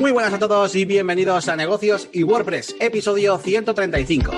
Muy buenas a todos y bienvenidos a Negocios y WordPress, episodio 135.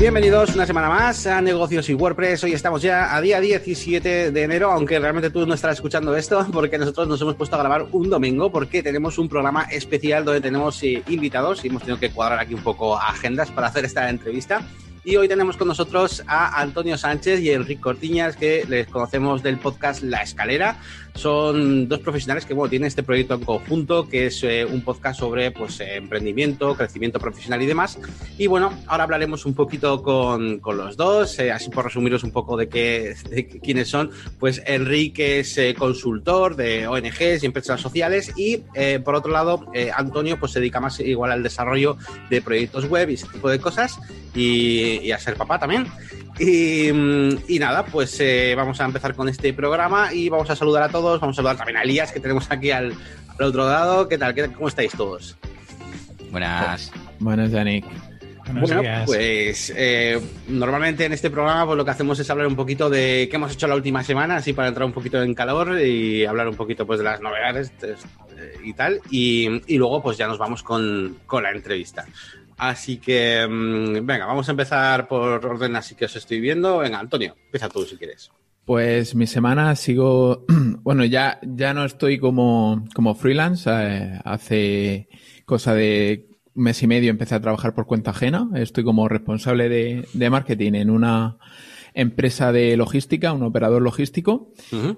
Bienvenidos una semana más a Negocios y WordPress. Hoy estamos ya a día 17 de enero, aunque realmente tú no estarás escuchando esto porque nosotros nos hemos puesto a grabar un domingo porque tenemos un programa especial donde tenemos eh, invitados y hemos tenido que cuadrar aquí un poco agendas para hacer esta entrevista. Y hoy tenemos con nosotros a Antonio Sánchez y Enrique Cortiñas, que les conocemos del podcast La Escalera. Son dos profesionales que bueno, tienen este proyecto en conjunto, que es eh, un podcast sobre pues, eh, emprendimiento, crecimiento profesional y demás. Y bueno, ahora hablaremos un poquito con, con los dos, eh, así por resumiros un poco de, qué, quiénes son. Pues Enrique es consultor de ONGs y empresas sociales y por otro lado, Antonio pues, se dedica más igual al desarrollo de proyectos web y ese tipo de cosas y, a ser papá también. y nada, pues vamos a empezar con este programa y vamos a saludar a todos Vamos a saludar también a Elías, que tenemos aquí al, otro lado. ¿Qué tal? ¿Cómo estáis todos? Buenas. Buenas, Yannick. Bueno, pues eh, normalmente en este programa pues, lo que hacemos es hablar un poquito de qué hemos hecho la última semana, así para entrar un poquito en calor y hablar un poquito pues, de las novedades pues, y tal. Y, luego pues ya nos vamos con, la entrevista. Así que, mm, venga, vamos a empezar por orden así que os estoy viendo. Venga, Antonio, empieza tú si quieres. Pues mi semana sigo, bueno, ya, ya no estoy como, como freelance. Eh, hace cosa de mes y medio empecé a trabajar por cuenta ajena. Estoy como responsable de, de marketing en una empresa de logística, un operador logístico.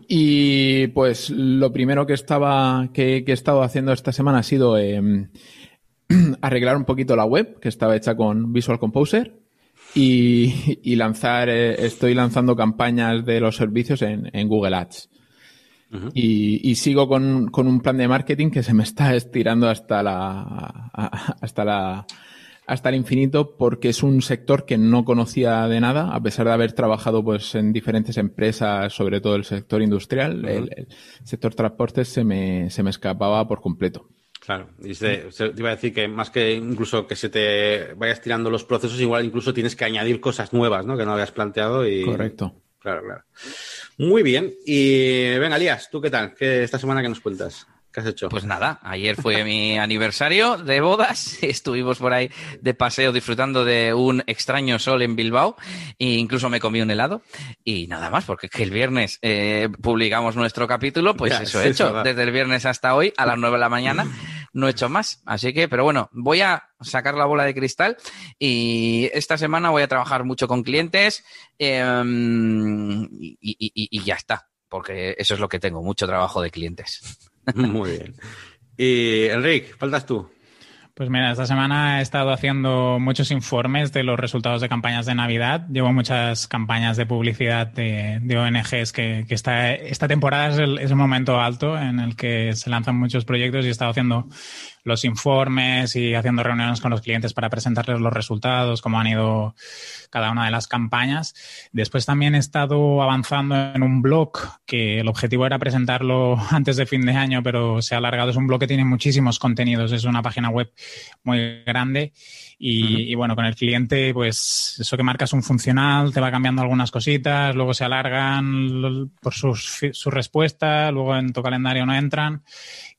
Y pues lo primero que estaba, que, he estado haciendo esta semana ha sido em, arreglar un poquito la web, que estaba hecha con Visual Composer y, lanzar, eh, estoy lanzando campañas de los servicios en, Google Ads. y, sigo con, un plan de marketing que se me está estirando hasta la, hasta la, hasta el infinito porque es un sector que no conocía de nada, a pesar de haber trabajado pues en diferentes empresas, sobre todo el sector industrial, el, sector transporte se me, se me escapaba por completo. Claro, y te iba a decir que más que incluso que se te vayas tirando los procesos, igual incluso tienes que añadir cosas nuevas, ¿no? Que no habías planteado y... Correcto. Claro, claro. Muy bien. Y venga, Lías, ¿tú qué tal? ¿Qué, esta semana que nos cuentas? ¿Qué has hecho? Pues nada, ayer fue mi aniversario de bodas, estuvimos por ahí de paseo disfrutando de un extraño sol en Bilbao e incluso me comí un helado y nada más, porque el viernes eh, publicamos nuestro capítulo, pues eso he hecho, desde el viernes hasta hoy a las nueve de la mañana no he hecho más. Así que, pero bueno, voy a sacar la bola de cristal y esta semana voy a trabajar mucho con clientes em, y, y ya está, porque eso es lo que tengo, mucho trabajo de clientes. Muy bien. Y eh, Enrique, faltas tú. Pues mira, esta semana he estado haciendo muchos informes de los resultados de campañas de Navidad. Llevo muchas campañas de publicidad de, ONGs que, esta, temporada es un es momento alto en el que se lanzan muchos proyectos y he estado haciendo los informes y haciendo reuniones con los clientes para presentarles los resultados, cómo han ido cada una de las campañas. Después también he estado avanzando en un blog que el objetivo era presentarlo antes de fin de año, pero se ha alargado. Es un blog que tiene muchísimos contenidos, es una página web muy grande y, bueno, con el cliente pues eso que marcas un funcional, te va cambiando algunas cositas, luego se alargan por sus, su respuesta, luego en tu calendario no entran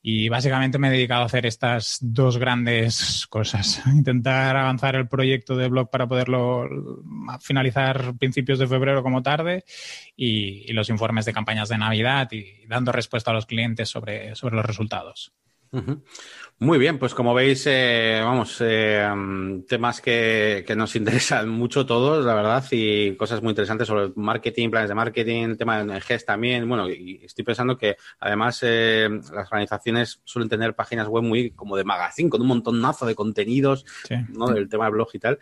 y básicamente me he dedicado a hacer estas dos grandes cosas. Intentar avanzar el proyecto de blog para poderlo finalizar principios de febrero como tarde y, los informes de campañas de Navidad y dando respuesta a los clientes sobre, sobre los resultados. Muy bien, pues como veis, eh, vamos, eh, mm, temas que, nos interesan mucho todos, la verdad, y cosas muy interesantes sobre marketing, planes de marketing, el tema de NGS también. Bueno, y estoy pensando que además eh, las organizaciones suelen tener páginas web muy como de magazine, con un montonazo de contenidos, ¿no? Del tema de blog y tal.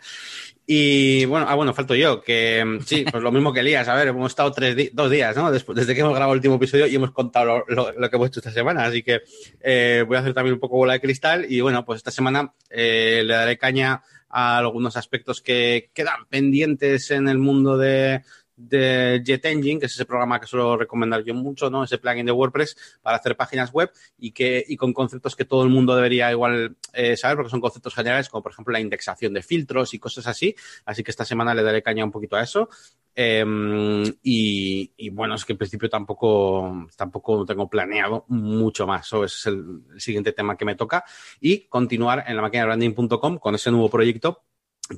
Y bueno, ah, bueno, falto yo, que mm, sí, pues lo mismo que Elías, a ver, hemos estado tres dos días, ¿no? Después, desde que hemos grabado el último episodio y hemos contado lo, que hemos hecho esta semana, así que eh, voy a hacer también un poco bola de cristal y bueno, pues esta semana eh, le daré caña a algunos aspectos que quedan pendientes en el mundo de, de Jet que es ese programa que suelo recomendar yo mucho, ¿no? Ese plugin de WordPress para hacer páginas web y que con conceptos que todo el mundo debería igual eh, saber, porque son conceptos generales, como por ejemplo la indexación de filtros y cosas así. Así que esta semana le daré caña un poquito a eso. Em, y, bueno, es que en principio tampoco, tampoco tengo planeado mucho más. Eso es el, siguiente tema que me toca. Y continuar en la máquina branding.com con ese nuevo proyecto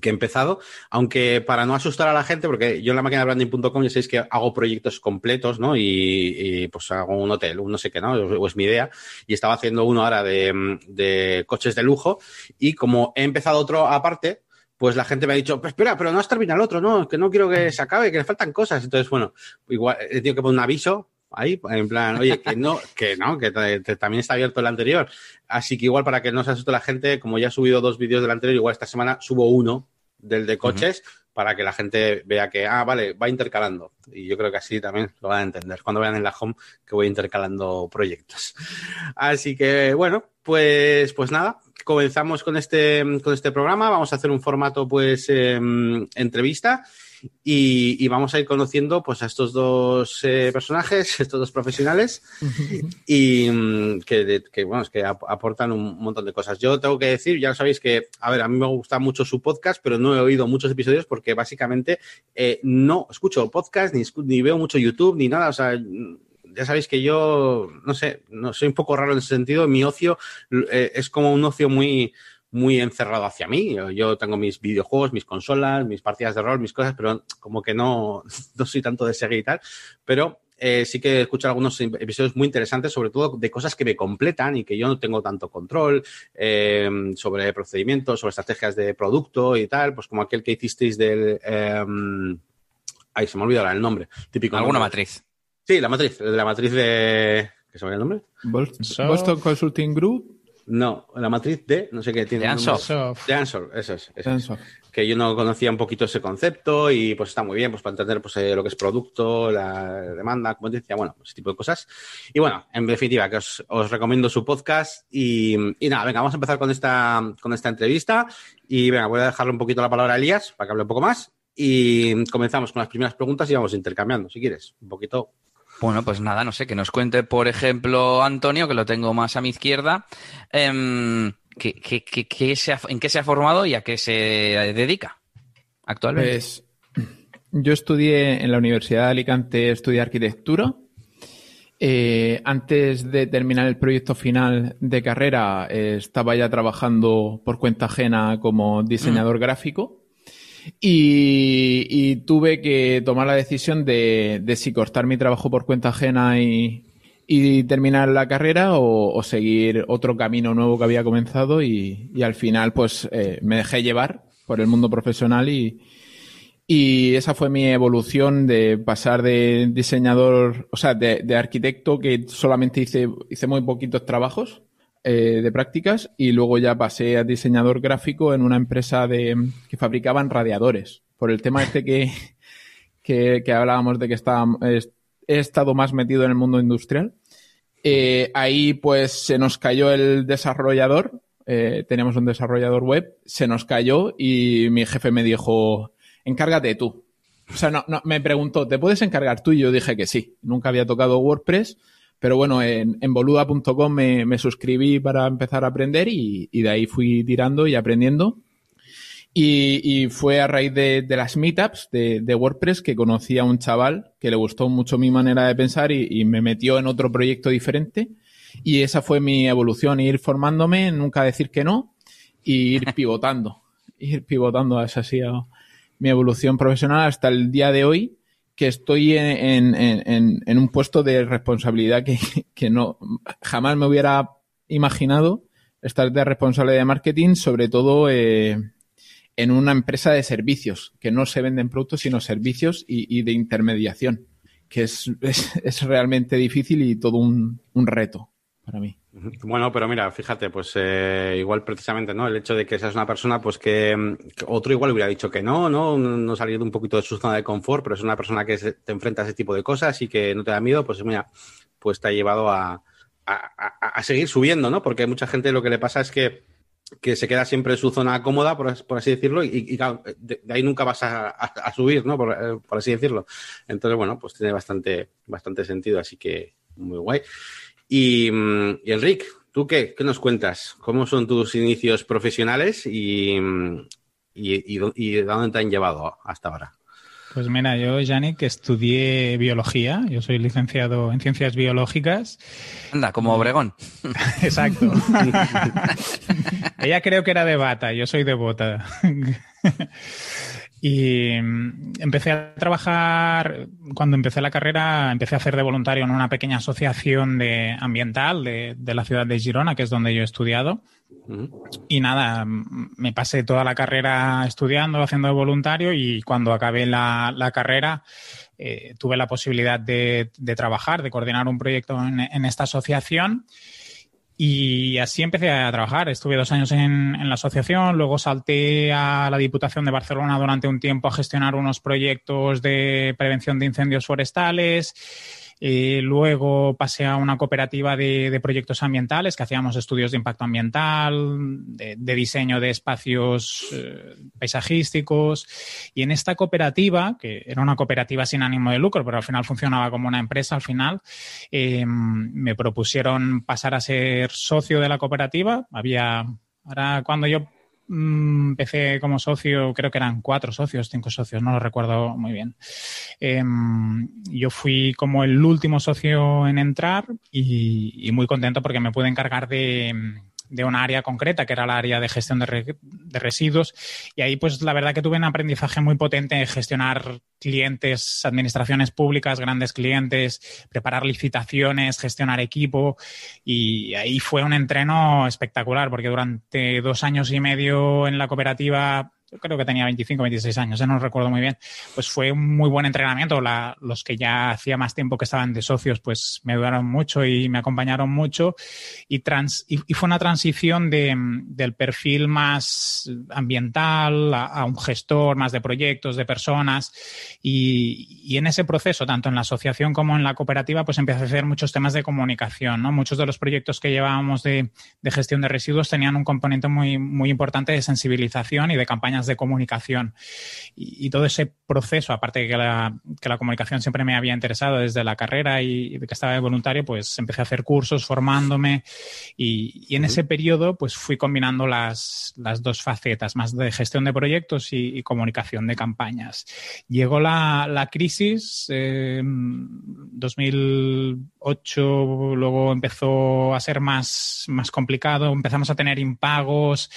que he empezado, aunque para no asustar a la gente, porque yo en la máquina de branding.com ya sabéis que hago proyectos completos, ¿no? Y, pues hago un hotel, un no sé qué, ¿no? O es mi idea. Y estaba haciendo uno ahora de, de coches de lujo. Y como he empezado otro aparte, pues la gente me ha dicho, pues espera, pero no has terminado el otro, no, que no quiero que se acabe, que le faltan cosas. Entonces, bueno, igual he tenido que poner un aviso ahí, en plan, oye, que no, que no, que también está abierto el anterior. Así que igual para que no se asuste la gente, como ya he subido dos vídeos del anterior, igual esta semana subo uno del de coches para que la gente vea que, ah, vale, va intercalando. Y yo creo que así también lo van a entender cuando vean en la home que voy intercalando proyectos. Así que, bueno, pues, pues nada, comenzamos con este, con este programa. Vamos a hacer un formato, pues, em, entrevista. Y, vamos a ir conociendo pues, a estos dos eh, personajes, estos dos profesionales, y mm, que, bueno, que aportan un montón de cosas. Yo tengo que decir, ya sabéis que, a ver, a mí me gusta mucho su podcast, pero no he oído muchos episodios porque básicamente eh, no escucho podcast, ni, veo mucho YouTube, ni nada, o sea mm, ya sabéis que yo, no sé, no soy un poco raro en ese sentido. Mi ocio eh, es como un ocio muy, muy encerrado hacia mí. Yo, tengo mis videojuegos, mis consolas, mis partidas de rol, mis cosas, pero como que no, no soy tanto de seguir y tal. Pero eh, sí que he escuchado algunos em, episodios muy interesantes, sobre todo de cosas que me completan y que yo no tengo tanto control, em, sobre procedimientos, sobre estrategias de producto y tal, pues como aquel que hicisteis del... Eh, ay, se me olvidó el nombre. Típico. ¿Alguna matriz? Sí, la matriz, de la matriz de... ¿Qué se me el nombre? Boston Consulting Group. No, la matriz de, no sé qué tiene. De Ansor. De eso es. Que yo no conocía un poquito ese concepto y pues está muy bien pues para entender pues, eh, lo que es producto, la demanda, competencia, bueno, ese tipo de cosas. Y bueno, en definitiva, que os, recomiendo su podcast y, nada, venga, vamos a empezar con esta, con esta entrevista y venga, voy a dejarle un poquito la palabra a Elías para que hable un poco más y comenzamos con las primeras preguntas y vamos intercambiando, si quieres, un poquito bueno, pues nada, no sé, que nos cuente, por ejemplo, Antonio, que lo tengo más a mi izquierda, em, en qué se ha formado y a qué se dedica actualmente. Pues, yo estudié en la Universidad de Alicante, estudié arquitectura. Eh, antes de terminar el proyecto final de carrera, eh, estaba ya trabajando por cuenta ajena como diseñador mm. gráfico. Y, tuve que tomar la decisión de, si cortar mi trabajo por cuenta ajena y, terminar la carrera o, seguir otro camino nuevo que había comenzado y, al final pues eh, me dejé llevar por el mundo profesional y, esa fue mi evolución de pasar de diseñador, o sea, de, de arquitecto que solamente hice, hice muy poquitos trabajos eh, de prácticas y luego ya pasé a diseñador gráfico en una empresa de, que fabricaban radiadores. Por el tema este que, hablábamos de que estaba he estado más metido en el mundo industrial. Eh, ahí pues se nos cayó el desarrollador, tenemos eh, teníamos un desarrollador web, se nos cayó y mi jefe me dijo, encárgate tú. O sea, no, me preguntó, ¿te puedes encargar tú? Y yo dije que sí. Nunca había tocado WordPress pero bueno, en, en boluda.com me, suscribí para empezar a aprender y, de ahí fui tirando y aprendiendo. Y, fue a raíz de, las meetups de, WordPress que conocí a un chaval que le gustó mucho mi manera de pensar y, y me metió en otro proyecto diferente. Y esa fue mi evolución, ir formándome, nunca decir que no y ir pivotando. ir pivotando, esa ha sido mi evolución profesional hasta el día de hoy, que estoy en, un puesto de responsabilidad que, no jamás me hubiera imaginado estar de responsable de marketing, sobre todo eh, en una empresa de servicios, que no se venden productos sino servicios y, de intermediación, que es, realmente difícil y todo un, un reto para mí. Bueno, pero mira, fíjate, pues eh, igual precisamente, ¿no? El hecho de que seas una persona, pues que, mm, otro igual hubiera dicho que no, ¿no? No salir un poquito de su zona de confort, pero es una persona que te enfrenta a ese tipo de cosas y que no te da miedo, pues mira, pues te ha llevado a, seguir subiendo, ¿no? Porque mucha gente lo que le pasa es que, se queda siempre en su zona cómoda, por, así decirlo, y, de, ahí nunca vas a, subir, ¿no? Por, eh, por, así decirlo. Entonces, bueno, pues tiene bastante, bastante sentido, así que muy guay. Y, enrique mm, Enric, ¿tú qué? ¿Qué nos cuentas? ¿Cómo son tus inicios profesionales y, mm, dónde te han llevado hasta ahora? Pues mira, yo, Yannick, estudié biología. Yo soy licenciado en ciencias biológicas. Anda, como Obregón. Exacto. Ella creo que era de bata, yo soy de bota. Y mm, empecé a trabajar, cuando empecé la carrera, empecé a hacer de voluntario en una pequeña asociación de ambiental de, de la ciudad de Girona, que es donde yo he estudiado. Y nada, mm, me pasé toda la carrera estudiando, haciendo de voluntario y cuando acabé la, la carrera eh, tuve la posibilidad de, de, trabajar, de coordinar un proyecto en, en esta asociación. Y así empecé a trabajar. Estuve dos años en, la asociación, luego salté a la Diputación de Barcelona durante un tiempo a gestionar unos proyectos de prevención de incendios forestales. Eh, luego pasé a una cooperativa de, proyectos ambientales que hacíamos estudios de impacto ambiental, de, diseño de espacios eh, paisajísticos. Y en esta cooperativa, que era una cooperativa sin ánimo de lucro, pero al final funcionaba como una empresa al final, em, me propusieron pasar a ser socio de la cooperativa. Había, ahora cuando yo empecé mm, como socio, creo que eran cuatro socios, cinco socios, no lo recuerdo muy bien. Em, yo fui como el último socio en entrar y muy contento porque me pude encargar de em, de una área concreta, que era la área de gestión de, residuos. Y ahí, pues, la verdad que tuve un aprendizaje muy potente en gestionar clientes, administraciones públicas, grandes clientes, preparar licitaciones, gestionar equipo. Y ahí fue un entreno espectacular, porque durante dos años y medio en la cooperativa yo creo que tenía 25, 26 años, ya no recuerdo muy bien, pues fue un muy buen entrenamiento. los que ya hacía más tiempo que estaban de socios, pues me ayudaron mucho y me acompañaron mucho. Y, y, fue una transición del perfil más ambiental a, un gestor más de proyectos, de personas. Y, en ese proceso, tanto en la asociación como en la cooperativa, pues empecé a hacer muchos temas de comunicación. ¿no? Muchos de los proyectos que llevábamos de, gestión de residuos tenían un componente muy, muy importante de sensibilización y de campañas de comunicación. Y, todo ese proceso, aparte de que la, que la, comunicación siempre me había interesado desde la carrera y, de que estaba de voluntario, pues empecé a hacer cursos, formándome y, en ese periodo pues fui combinando las, las, dos facetas, más de gestión de proyectos y, comunicación de campañas. Llegó la, la crisis eh, 2008, luego empezó a ser más, más complicado, empezamos a tener impagos,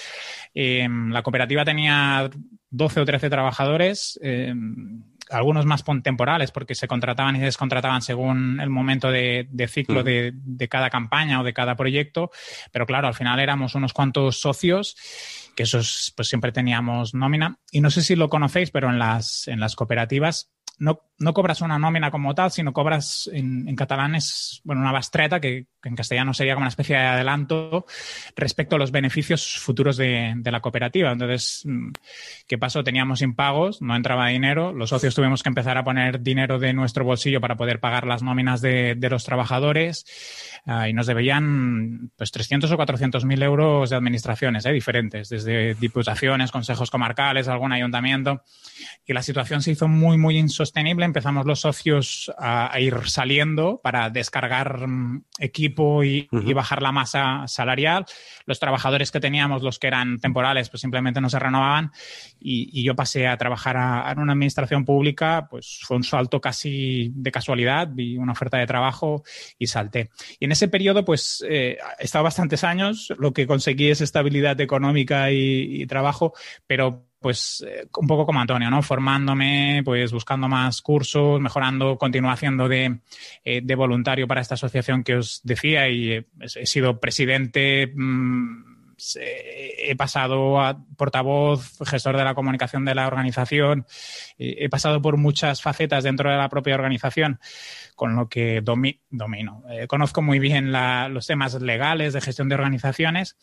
eh, la cooperativa tenía 12 o 13 trabajadores, eh, algunos más temporales porque se contrataban y se descontrataban según el momento de, ciclo de, de, cada campaña o de cada proyecto, pero claro, al final éramos unos cuantos socios que esos pues siempre teníamos nómina y no sé si lo conocéis, pero en las, en las cooperativas no, cobras una nómina como tal, sino cobras en, catalán es bueno, una bastreta, que, en castellano sería como una especie de adelanto respecto a los beneficios futuros de, la cooperativa. Entonces, mm, ¿qué pasó? Teníamos impagos, no entraba dinero, los socios tuvimos que empezar a poner dinero de nuestro bolsillo para poder pagar las nóminas de, los trabajadores ah, y nos debían pues 300 o 400 mil euros de administraciones ¿eh? diferentes, desde diputaciones, consejos comarcales, algún ayuntamiento. Y la situación se hizo muy, muy insostenible sostenible, empezamos los socios a, ir saliendo para descargar mm, equipo y, bajar la masa salarial. Los trabajadores que teníamos, los que eran temporales, pues simplemente no se renovaban y, yo pasé a trabajar en una administración pública, pues fue un salto casi de casualidad, vi una oferta de trabajo y salté. Y en ese periodo, pues eh, he estado bastantes años, lo que conseguí es estabilidad económica y, y trabajo, pero pues eh, un poco como Antonio, ¿no? Formándome, pues buscando más cursos, mejorando, continuando haciendo eh, de, voluntario para esta asociación que os decía y he, sido presidente. Mm, he pasado a portavoz, gestor de la comunicación de la organización, eh, he pasado por muchas facetas dentro de la propia organización, con lo que domino. conozco muy bien los temas legales de gestión de organizaciones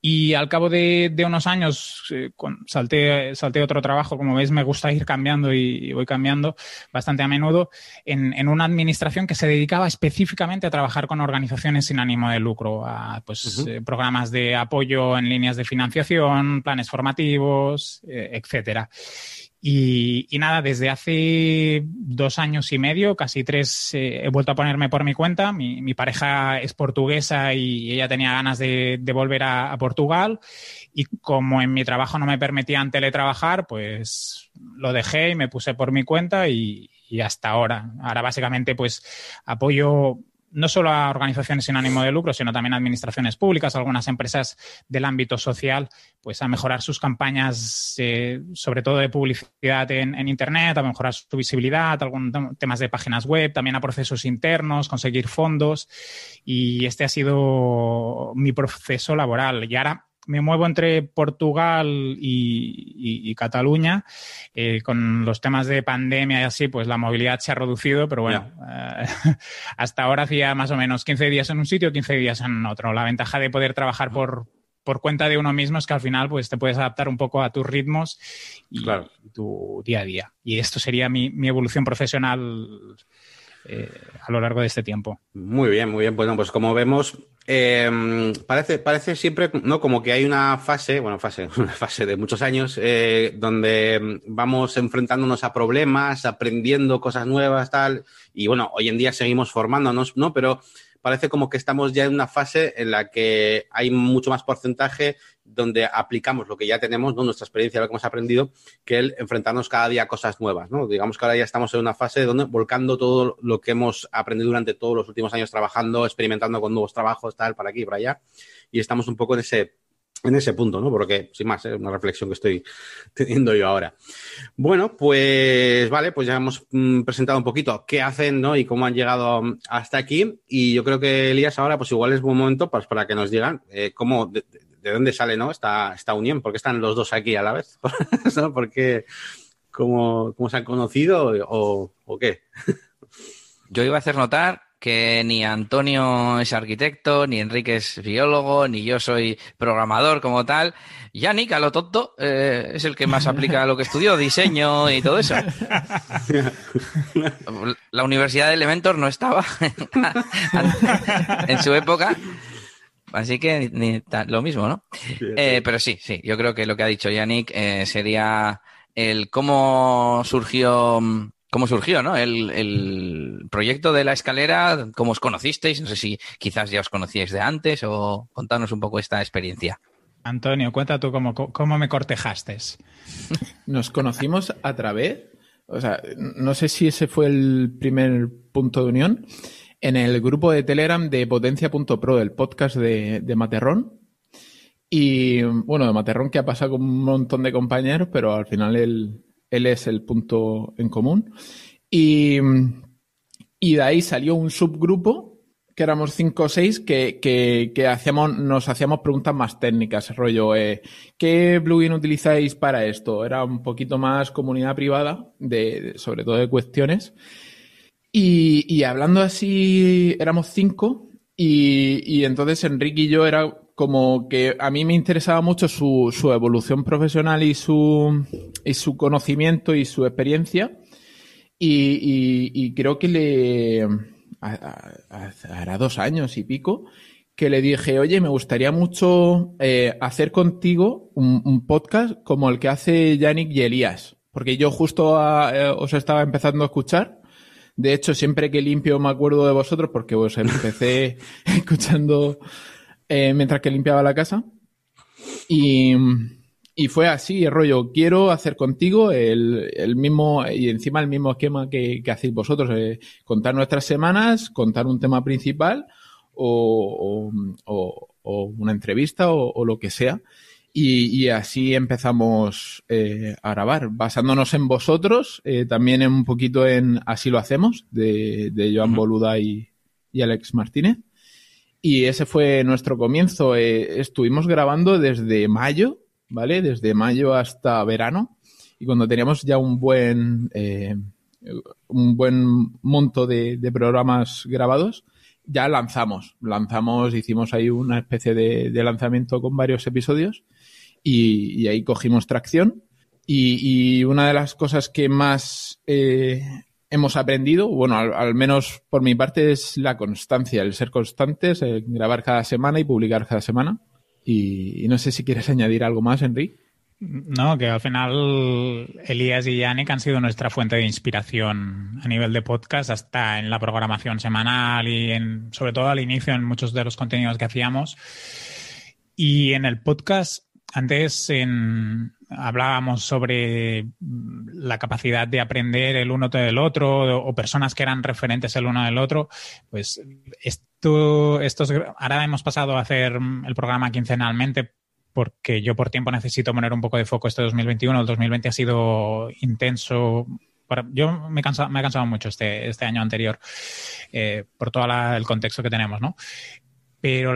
y al cabo de, unos años eh, salté, otro trabajo, como veis me gusta ir cambiando y, voy cambiando bastante a menudo, en, en, una administración que se dedicaba específicamente a trabajar con organizaciones sin ánimo de lucro, a pues, eh, programas de apoyo en líneas de financiación, planes formativos, eh, etcétera. Y, nada, desde hace dos años y medio, casi tres, eh, he vuelto a ponerme por mi cuenta. Mi, pareja es portuguesa y ella tenía ganas de, volver a, Portugal. Y como en mi trabajo no me permitían teletrabajar, pues lo dejé y me puse por mi cuenta y, y hasta ahora. Ahora básicamente pues apoyo no solo a organizaciones sin ánimo de lucro, sino también a administraciones públicas, algunas empresas del ámbito social, pues a mejorar sus campañas, eh, sobre todo de publicidad en, en, Internet, a mejorar su visibilidad, algunos temas de páginas web, también a procesos internos, conseguir fondos. Y este ha sido mi proceso laboral. Y ahora me muevo entre Portugal y, Cataluña. Eh, con los temas de pandemia y así, pues la movilidad se ha reducido, pero bueno, eh, hasta ahora hacía más o menos 15 días en un sitio, 15 días en otro. La ventaja de poder trabajar por, cuenta de uno mismo es que al final pues, te puedes adaptar un poco a tus ritmos y, tu día a día. Y esto sería mi, evolución profesional. Eh, a lo largo de este tiempo. Muy bien, muy bien. Bueno, pues como vemos, eh, parece, parece siempre ¿no? como que hay una fase, bueno, fase, una fase de muchos años, eh, donde em, vamos enfrentándonos a problemas, aprendiendo cosas nuevas, tal. Y bueno, hoy en día seguimos formándonos, ¿no? Pero parece como que estamos ya en una fase en la que hay mucho más porcentaje donde aplicamos lo que ya tenemos, ¿no? nuestra experiencia, lo que hemos aprendido, que el enfrentarnos cada día a cosas nuevas. ¿no? Digamos que ahora ya estamos en una fase donde volcando todo lo que hemos aprendido durante todos los últimos años trabajando, experimentando con nuevos trabajos, tal, para aquí, para allá, y estamos un poco en ese en ese punto, ¿no? Porque, sin más, es ¿eh? una reflexión que estoy teniendo yo ahora. Bueno, pues vale, pues ya hemos mm, presentado un poquito qué hacen, ¿no? Y cómo han llegado hasta aquí. Y yo creo que, Elías, ahora pues igual es buen momento para, pues, para que nos digan eh, cómo, de dónde sale ¿no? esta, esta unión, por qué están los dos aquí a la vez, ¿Por qué? ¿cómo, se han conocido o, qué? Yo iba a hacer notar que ni Antonio es arquitecto, ni Enrique es biólogo, ni yo soy programador como tal. Y a lo tonto, eh, es el que más aplica a lo que estudió, diseño y todo eso. La Universidad de Elementor no estaba en su época, Así que lo mismo, ¿no? Eh, pero sí, sí, yo creo que lo que ha dicho Yannick eh, sería el cómo surgió, mm, cómo surgió, ¿no? El, proyecto de la escalera, cómo os conocisteis, no sé si quizás ya os conocíais de antes o contanos un poco esta experiencia. Antonio, cuenta tú cómo, cómo me cortejaste. Nos conocimos a través, o sea, no sé si ese fue el primer punto de unión en el grupo de Telegram de potencia.pro, del podcast de, Materrón. Y bueno, de Materrón que ha pasado con un montón de compañeros, pero al final él, es el punto en común. Y, de ahí salió un subgrupo, que éramos cinco o seis, que, que, nos hacíamos preguntas más técnicas, rollo, eh, ¿qué plugin utilizáis para esto? Era un poquito más comunidad privada, de, sobre todo de cuestiones. Y, hablando así, éramos cinco, y, entonces Enrique y yo era como que a mí me interesaba mucho su, evolución profesional y su, conocimiento y su experiencia. Y, creo que le. Hará dos años y pico que le dije, oye, me gustaría mucho eh, hacer contigo un, podcast como el que hace Yannick y Elías, porque yo justo ah, eh, os estaba empezando a escuchar de hecho, siempre que limpio me acuerdo de vosotros porque os empecé escuchando eh, mientras que limpiaba la casa. Y, fue así, el rollo, quiero hacer contigo el, mismo, y encima el mismo esquema que, hacéis vosotros, eh, contar nuestras semanas, contar un tema principal o una entrevista o, lo que sea. Y, así empezamos eh, a grabar, basándonos en vosotros, eh, también en un poquito en Así lo hacemos, de, Joan Boluda y, Alex Martínez. Y ese fue nuestro comienzo. Eh, estuvimos grabando desde mayo, ¿vale? Desde mayo hasta verano. Y cuando teníamos ya un buen, un buen monto de, programas grabados, ya lanzamos. Lanzamos, hicimos ahí una especie de lanzamiento con varios episodios y, ahí cogimos tracción. Y, una de las cosas que más eh, hemos aprendido, bueno, al, menos por mi parte, es la constancia, el ser constantes, grabar cada semana y publicar cada semana. Y, no sé si quieres añadir algo más, Enrique. No, que al final Elías y Yannick han sido nuestra fuente de inspiración a nivel de podcast, hasta en la programación semanal y en, sobre todo al inicio en muchos de los contenidos que hacíamos. Y en el podcast antes hablábamos sobre la capacidad de aprender el uno del otro o, personas que eran referentes el uno del otro, pues esto, estos, ahora hemos pasado a hacer el programa quincenalmente porque yo por tiempo necesito poner un poco de foco este 2021. El 2020 ha sido intenso. yo me, cansa, me, he cansado mucho este, este año anterior eh, por todo el contexto que tenemos, ¿no? Pero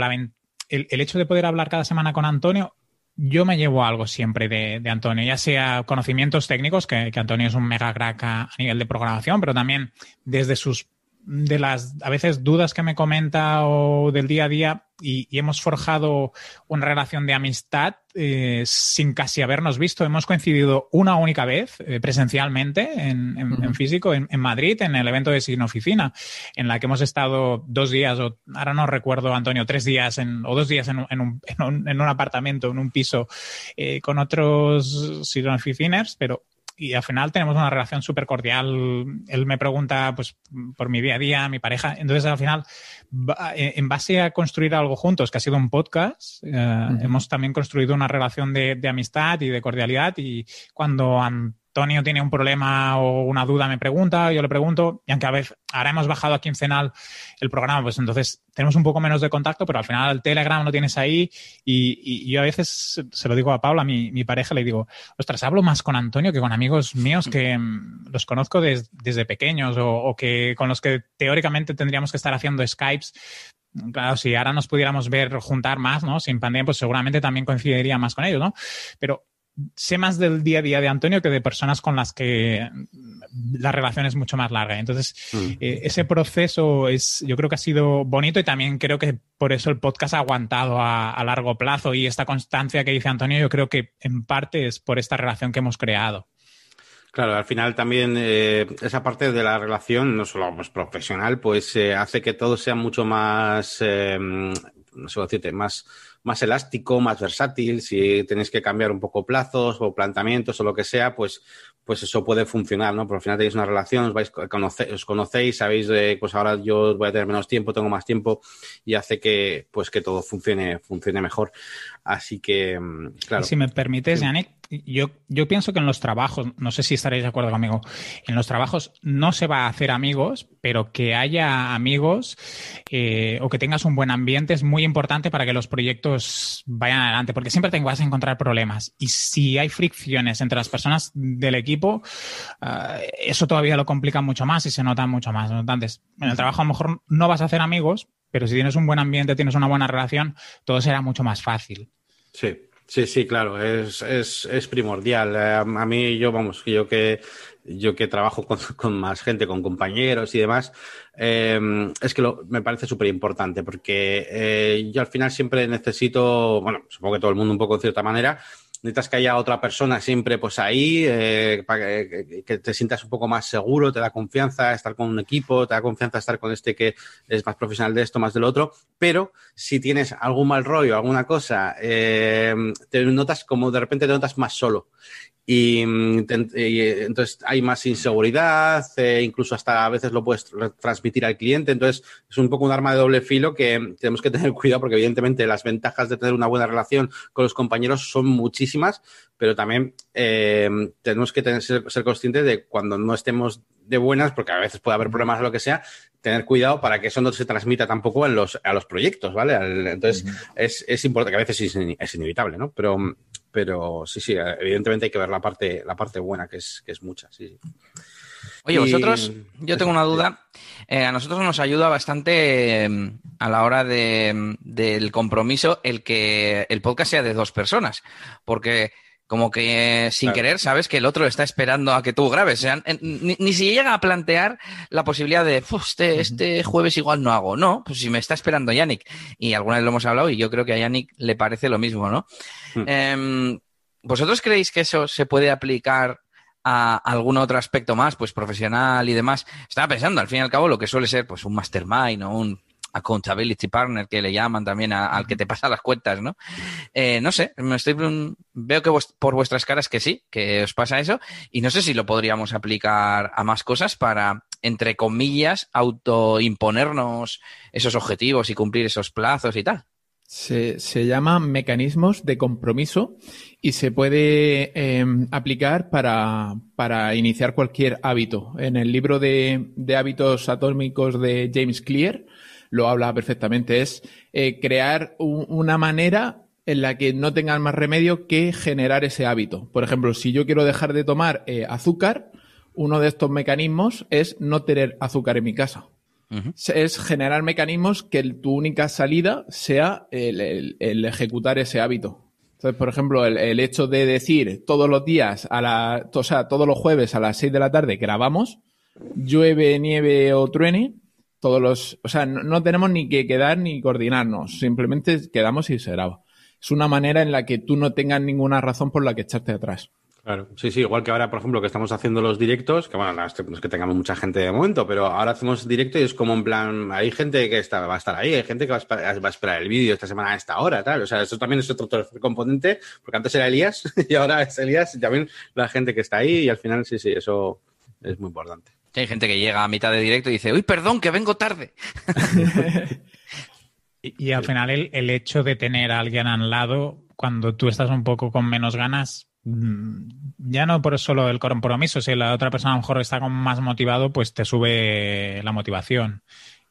el hecho de poder hablar cada semana con Antonio yo me llevo algo siempre de, Antonio, ya sea conocimientos técnicos, que, Antonio es un mega crack a nivel de programación, pero también desde sus de las a veces dudas que me comenta o del día a día y, hemos forjado una relación de amistad eh, sin casi habernos visto. Hemos coincidido una única vez eh, presencialmente en, físico en, Madrid en el evento de Oficina en la que hemos estado dos días o ahora no recuerdo, Antonio, tres días o dos días en, un, apartamento, en un piso eh, con otros Signoficiners, pero y al final tenemos una relación súper cordial. Él me pregunta pues, por mi día a día, mi pareja. Entonces, al final, eh, en base a construir algo juntos, que ha sido un podcast, eh, hemos también construido una relación de, de, amistad y de cordialidad. Y cuando han Tonio tiene un problema o una duda, me pregunta, yo le pregunto, y aunque a veces ahora hemos bajado a quincenal el programa, pues entonces tenemos un poco menos de contacto, pero al final el Telegram lo tienes ahí y, yo a veces se lo digo a Paula, mi, mi, pareja, le digo, ostras, hablo más con Antonio que con amigos míos que mm, los conozco desde pequeños o, que con los que teóricamente tendríamos que estar haciendo Skypes, claro, si ahora nos pudiéramos ver juntar más, ¿no? Sin pandemia, pues seguramente también coincidiría más con ellos, ¿no? Pero sé más del día a día de Antonio que de personas con las que la relación es mucho más larga. Entonces, mm. eh, ese proceso es, yo creo que ha sido bonito y también creo que por eso el podcast ha aguantado a, largo plazo y esta constancia que dice Antonio, yo creo que en parte es por esta relación que hemos creado. Claro, al final también eh, esa parte de la relación, no solo pues, profesional, pues eh, hace que todo sea mucho más, no sé más más elástico, más versátil, si tenéis que cambiar un poco plazos o planteamientos o lo que sea, pues, pues eso puede funcionar, ¿no? Por al final tenéis una relación, os, vais, os conocéis, sabéis, de, pues ahora yo voy a tener menos tiempo, tengo más tiempo y hace que, pues que todo funcione, funcione mejor. Así que, mm, claro. si me permites, Yannick, yo, pienso que en los trabajos, no sé si estaréis de acuerdo conmigo, en los trabajos no se va a hacer amigos, pero que haya amigos eh, o que tengas un buen ambiente es muy importante para que los proyectos vayan adelante, porque siempre te vas a encontrar problemas. Y si hay fricciones entre las personas del equipo, eh, eso todavía lo complica mucho más y se nota mucho más. Entonces, en el trabajo a lo mejor no vas a hacer amigos, pero si tienes un buen ambiente, tienes una buena relación, todo será mucho más fácil. Sí, Sí, sí, claro, es, es, es primordial. Eh, a mí, yo, vamos, yo que, yo que trabajo con, más gente, con compañeros y demás, em, es que lo, me parece súper importante porque eh, yo al final siempre necesito, bueno, supongo que todo el mundo un poco de cierta manera, necesitas que haya otra persona siempre pues ahí, eh, para eh, que, te sientas un poco más seguro, te da confianza estar con un equipo, te da confianza estar con este que es más profesional de esto, más del otro, pero si tienes algún mal rollo, alguna cosa, eh, te notas como de repente te notas más solo. Y, mm, eh, entonces hay más inseguridad, eh, incluso hasta a veces lo puedes transmitir al cliente. Entonces es un poco un arma de doble filo que tenemos que tener cuidado porque evidentemente las ventajas de tener una buena relación con los compañeros son muchísimas, pero también eh, tenemos que tener, ser, conscientes de cuando no estemos de buenas, porque a veces puede haber problemas o lo que sea, tener cuidado para que eso no se transmita tampoco en a los proyectos, ¿vale? Entonces es, importante, que a veces es, inevitable, ¿no? Pero mm, pero sí, sí, eh, evidentemente hay que ver la parte, la parte buena, que es, es mucha, sí, Oye, vosotros, yo tengo una duda. Eh, a nosotros nos ayuda bastante em, a la hora de, em, del compromiso el que el podcast sea de dos personas, porque como que eh, sin querer sabes que el otro está esperando a que tú grabes. ni, si llega a plantear la posibilidad de, este, este jueves igual no hago. No, pues si me está esperando Yannick. Y alguna vez lo hemos hablado y yo creo que a Yannick le parece lo mismo, ¿no? Hmm. Em, ¿Vosotros creéis que eso se puede aplicar a algún otro aspecto más, pues profesional y demás? Estaba pensando, al fin y al cabo, lo que suele ser pues un mastermind o un accountability partner que le llaman también al que te pasa las cuentas, ¿no? Eh, no sé, me estoy, veo que por vuestras caras que sí, que os pasa eso y no sé si lo podríamos aplicar a más cosas para, entre comillas, autoimponernos esos objetivos y cumplir esos plazos y tal. Se, se, llama mecanismos de compromiso y se puede em, aplicar para, iniciar cualquier hábito. En el libro de hábitos atómicos de James Clear lo habla perfectamente, es eh, crear una manera en la que no tengan más remedio que generar ese hábito. Por ejemplo, si yo quiero dejar de tomar eh, azúcar, uno de estos mecanismos es no tener azúcar en mi casa. Es generar mecanismos que tu única salida sea el, ejecutar ese hábito. Entonces, por ejemplo, el, hecho de decir todos los días, a la, o sea, todos los jueves a las 6 de la tarde grabamos, llueve, nieve o truene, todos los, o sea, no, tenemos ni que quedar ni coordinarnos, simplemente quedamos y será. Es una manera en la que tú no tengas ninguna razón por la que echarte atrás. Claro, sí, sí, igual que ahora, por ejemplo, que estamos haciendo los directos, que bueno, no es que tengamos mucha gente de momento, pero ahora hacemos directo y es como en plan, hay gente que está, va a estar ahí, hay gente que va a, esperar, el vídeo esta semana a esta hora, tal. O sea, eso también es otro, otro componente, porque antes era Elías y ahora es Elías y también la gente que está ahí y al final, sí, sí, eso es muy importante. Hay gente que llega a mitad de directo y dice, uy, perdón, que vengo tarde. y, al final el, hecho de tener a alguien al lado cuando tú estás un poco con menos ganas, mm, ya no por solo el compromiso, si la otra persona a lo mejor está con más motivado, pues te sube la motivación.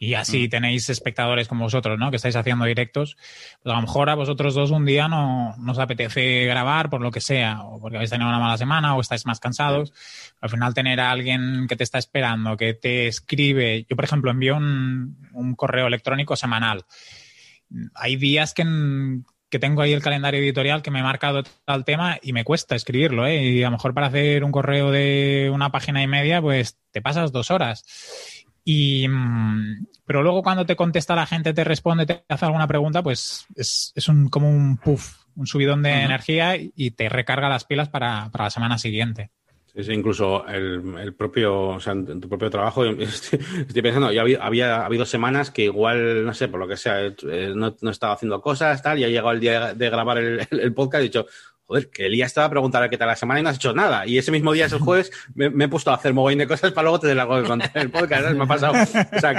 Y así mm. tenéis espectadores como vosotros, ¿no? Que estáis haciendo directos. Pues a lo mejor a vosotros dos un día no, os apetece grabar por lo que sea, o porque habéis tenido una mala semana, o estáis más cansados. Al final tener a alguien que te está esperando, que te escribe. Yo, por ejemplo, envío un, correo electrónico semanal. Hay días que, tengo ahí el calendario editorial que me he marcado tal tema y me cuesta escribirlo, ¿eh? Y a lo mejor para hacer un correo de una página y media, pues te pasas dos horas. Y, mm, pero luego cuando te contesta la gente, te responde, te hace alguna pregunta, pues es, un, como un puff, un subidón de energía y te recarga las pilas para, la semana siguiente. incluso el, propio, en tu propio trabajo, estoy, pensando, ya había, habido semanas que igual, no sé, por lo que sea, eh, no, estaba haciendo cosas, tal, y ha llegado el día de grabar el, el podcast y he dicho, joder, que el día estaba preguntando qué tal la semana y no has hecho nada. Y ese mismo día es el jueves, me, he puesto a hacer mogollón de cosas para luego tener algo que contar el podcast. Me ha pasado. O sea,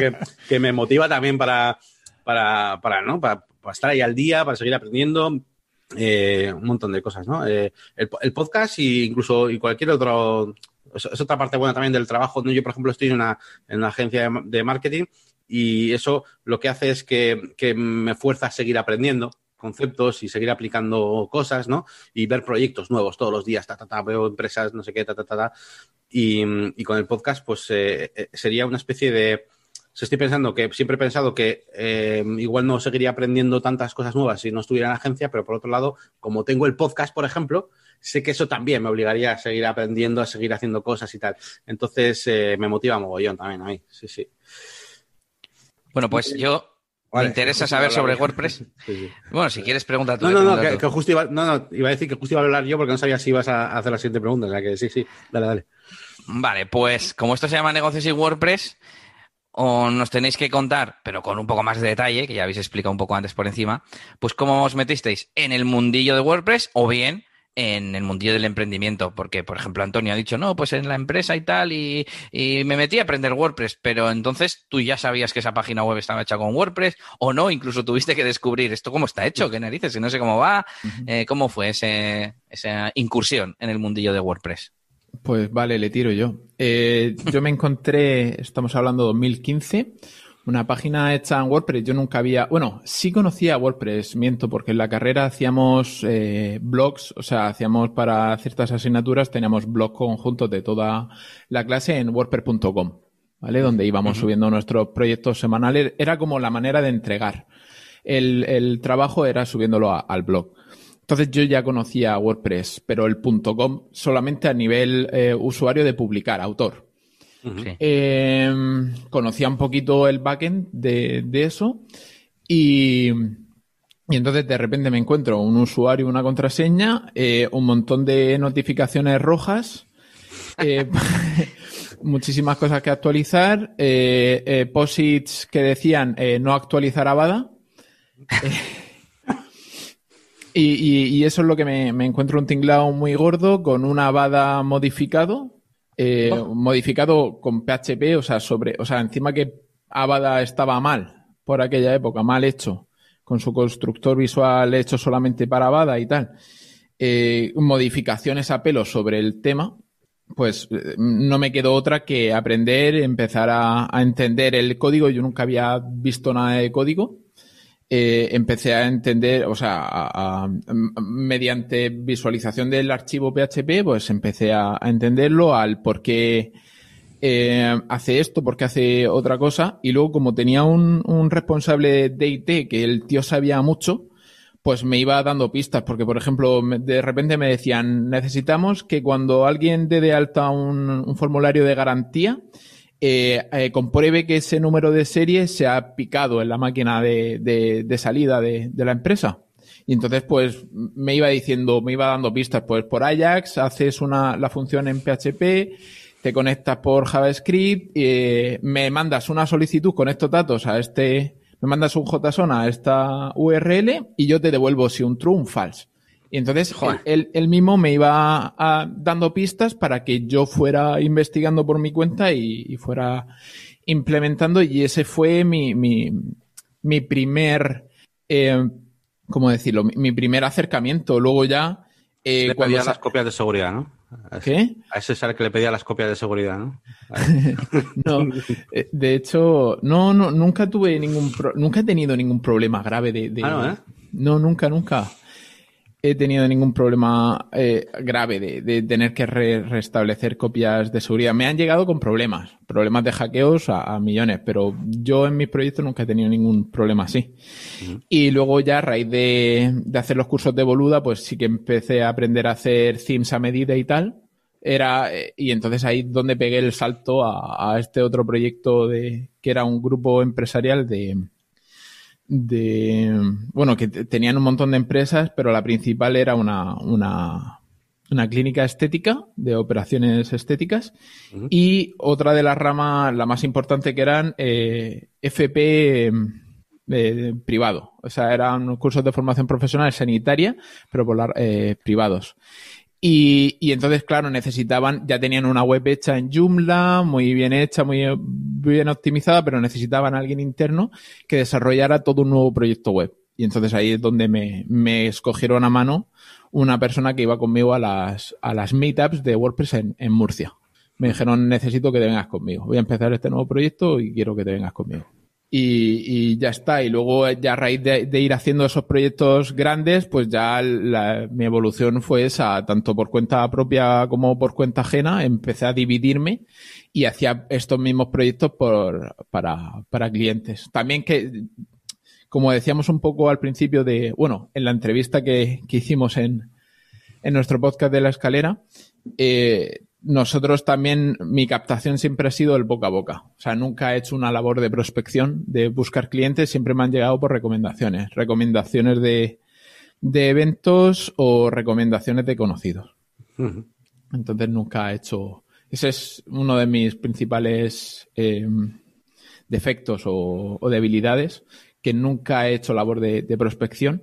que, me motiva también para, para, ¿no? para, estar ahí al día, para seguir aprendiendo. Eh, un montón de cosas, ¿no? Eh, el, podcast e incluso y cualquier otro es, otra parte buena también del trabajo. Yo, por ejemplo, estoy en una, en una agencia de, marketing y eso lo que hace es que, que, me fuerza a seguir aprendiendo conceptos y seguir aplicando cosas, ¿no? Y ver proyectos nuevos todos los días, veo empresas, no sé qué, ta, ta, Y, con el podcast, pues eh, eh, sería una especie de. Se estoy pensando que siempre he pensado que eh, igual no seguiría aprendiendo tantas cosas nuevas si no estuviera en la agencia, pero por otro lado, como tengo el podcast, por ejemplo, sé que eso también me obligaría a seguir aprendiendo, a seguir haciendo cosas y tal. Entonces me motiva mogollón también a mí, sí, sí. Bueno, pues yo ¿Te interesa saber sobre WordPress. Bueno, si quieres, preguntar tú. No, no, no, que, justo iba, iba a decir que justo iba a hablar yo porque no sabía si ibas a hacer la siguiente pregunta. O sea que sí, sí, dale, dale. Vale, pues como esto se llama negocios y WordPress, o nos tenéis que contar, pero con un poco más de detalle, que ya habéis explicado un poco antes por encima, pues cómo os metisteis en el mundillo de WordPress o bien en el mundillo del emprendimiento, porque, por ejemplo, Antonio ha dicho, no, pues en la empresa y tal, y, me metí a aprender WordPress, pero entonces tú ya sabías que esa página web estaba hecha con WordPress o no, incluso tuviste que descubrir esto cómo está hecho, qué narices, y no sé cómo va, eh, cómo fue esa incursión en el mundillo de WordPress. Pues vale, le tiro yo. Eh, yo me encontré, estamos hablando 2015, una página hecha en WordPress, yo nunca había, bueno, sí conocía WordPress, miento, porque en la carrera hacíamos eh, blogs, o sea, hacíamos para ciertas asignaturas, teníamos blogs conjuntos de toda la clase en wordpress.com, ¿vale? Donde íbamos subiendo nuestros proyectos semanales, era como la manera de entregar. El, el trabajo era subiéndolo al blog. Entonces yo ya conocía WordPress, pero el .com solamente a nivel eh, usuario de publicar, autor. Em, conocía un poquito el backend de, de eso y, entonces de repente me encuentro un usuario, una contraseña, eh, un montón de notificaciones rojas. Eh, muchísimas cosas que actualizar, eh, posits que decían no actualizar Avada. Y, y, eso es lo que me, encuentro un tinglado muy gordo con una bada modificado, eh, modificado con PHP, o sea, sobre, o sea, encima que Avada estaba mal por aquella época, mal hecho, con su constructor visual hecho solamente para Avada y tal, eh, modificaciones a pelo sobre el tema, pues eh, no me quedó otra que aprender, empezar a, a entender el código. Yo nunca había visto nada de código eh, empecé a entender, o sea, mediante visualización del archivo PHP, pues empecé a, entenderlo, al por qué eh, hace esto, por qué hace otra cosa. Y luego, como tenía un, responsable de IT que el tío sabía mucho, pues me iba dando pistas, porque por ejemplo, de repente me decían, necesitamos que cuando alguien dé de alta un formulario de garantía, eh, eh, compruebe que ese número de serie se ha picado en la máquina de, de, salida de, la empresa. Y entonces, pues, me iba diciendo, me iba dando pistas, pues, por Ajax, haces una, la función en PHP, te conectas por JavaScript, eh, me mandas una solicitud con estos datos a este, me mandas un JSON a esta URL y yo te devuelvo si un true, o un false. Y entonces él, mismo me iba dando pistas para que yo fuera investigando por mi cuenta y, fuera implementando. Y ese fue mi, primer, eh, ¿cómo decirlo? Mi, primer acercamiento. Luego ya... Eh, le pedía las copias de seguridad, ¿no? A ese, ¿Qué? A ese es el que le pedía las copias de seguridad, ¿no? Eh, de hecho, no, no, nunca tuve ningún, nunca he tenido ningún problema grave de... Ah, ¿no, no, nunca, nunca he tenido ningún problema eh, grave de, tener que restablecer copias de seguridad. Me han llegado con problemas, problemas de hackeos a, millones, pero yo en mis proyectos nunca he tenido ningún problema así. Y luego ya a raíz de, de, hacer los cursos de boluda, pues sí que empecé a aprender a hacer themes a medida y tal. Era, eh, y entonces ahí donde pegué el salto a, a este otro proyecto de, que era un grupo empresarial de, de, bueno, que tenían un montón de empresas, pero la principal era una, clínica estética de operaciones estéticas y otra de las ramas, la más importante que eran eh, FP em, eh, privado, o sea, eran cursos de formación profesional sanitaria, pero por eh, privados. Y, y, entonces, claro, necesitaban, ya tenían una web hecha en Joomla, muy bien hecha, muy bien optimizada, pero necesitaban a alguien interno que desarrollara todo un nuevo proyecto web. Y entonces ahí es donde me, escogieron a mano una persona que iba conmigo a las, a las meetups de WordPress en, en Murcia. Me dijeron, necesito que te vengas conmigo. Voy a empezar este nuevo proyecto y quiero que te vengas conmigo y, ya está. Y luego, eh, ya a raíz de, ir haciendo esos proyectos grandes, pues ya mi evolución fue esa, tanto por cuenta propia como por cuenta ajena. Empecé a dividirme y hacía estos mismos proyectos por, para, clientes. También que, como decíamos un poco al principio de, bueno, en la entrevista que, que hicimos en, en nuestro podcast de la escalera, eh, nosotros también, mi captación siempre ha sido el boca a boca. O sea, nunca he hecho una labor de prospección, de buscar clientes, siempre me han llegado por recomendaciones, recomendaciones de, de eventos o recomendaciones de conocidos. Entonces nunca he hecho... Ese es uno de mis principales eh, defectos o, debilidades, que nunca he hecho labor de prospección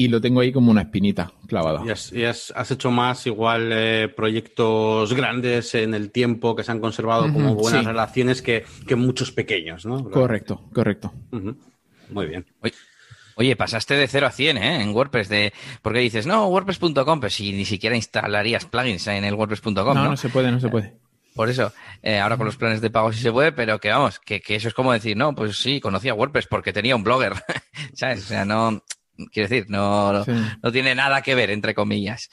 y lo tengo ahí como una espinita clavada. Y has, hecho más igual eh, proyectos grandes en el tiempo que se han conservado como buenas relaciones que, muchos pequeños, ¿no? Correcto, correcto. Muy bien. Oye, pasaste de 0 a 100 ¿eh? en WordPress, de, porque dices, no, WordPress.com, Pues si ni siquiera instalarías plugins en el WordPress.com. No, no, se puede, no se eh, puede. Por eso, eh, ahora con los planes de pago sí se puede, pero que vamos, que, que, eso es como decir, no, pues sí, conocía WordPress porque tenía un blogger, ¿sabes? O sea, no, quiero decir, no, no, tiene nada que ver, entre comillas.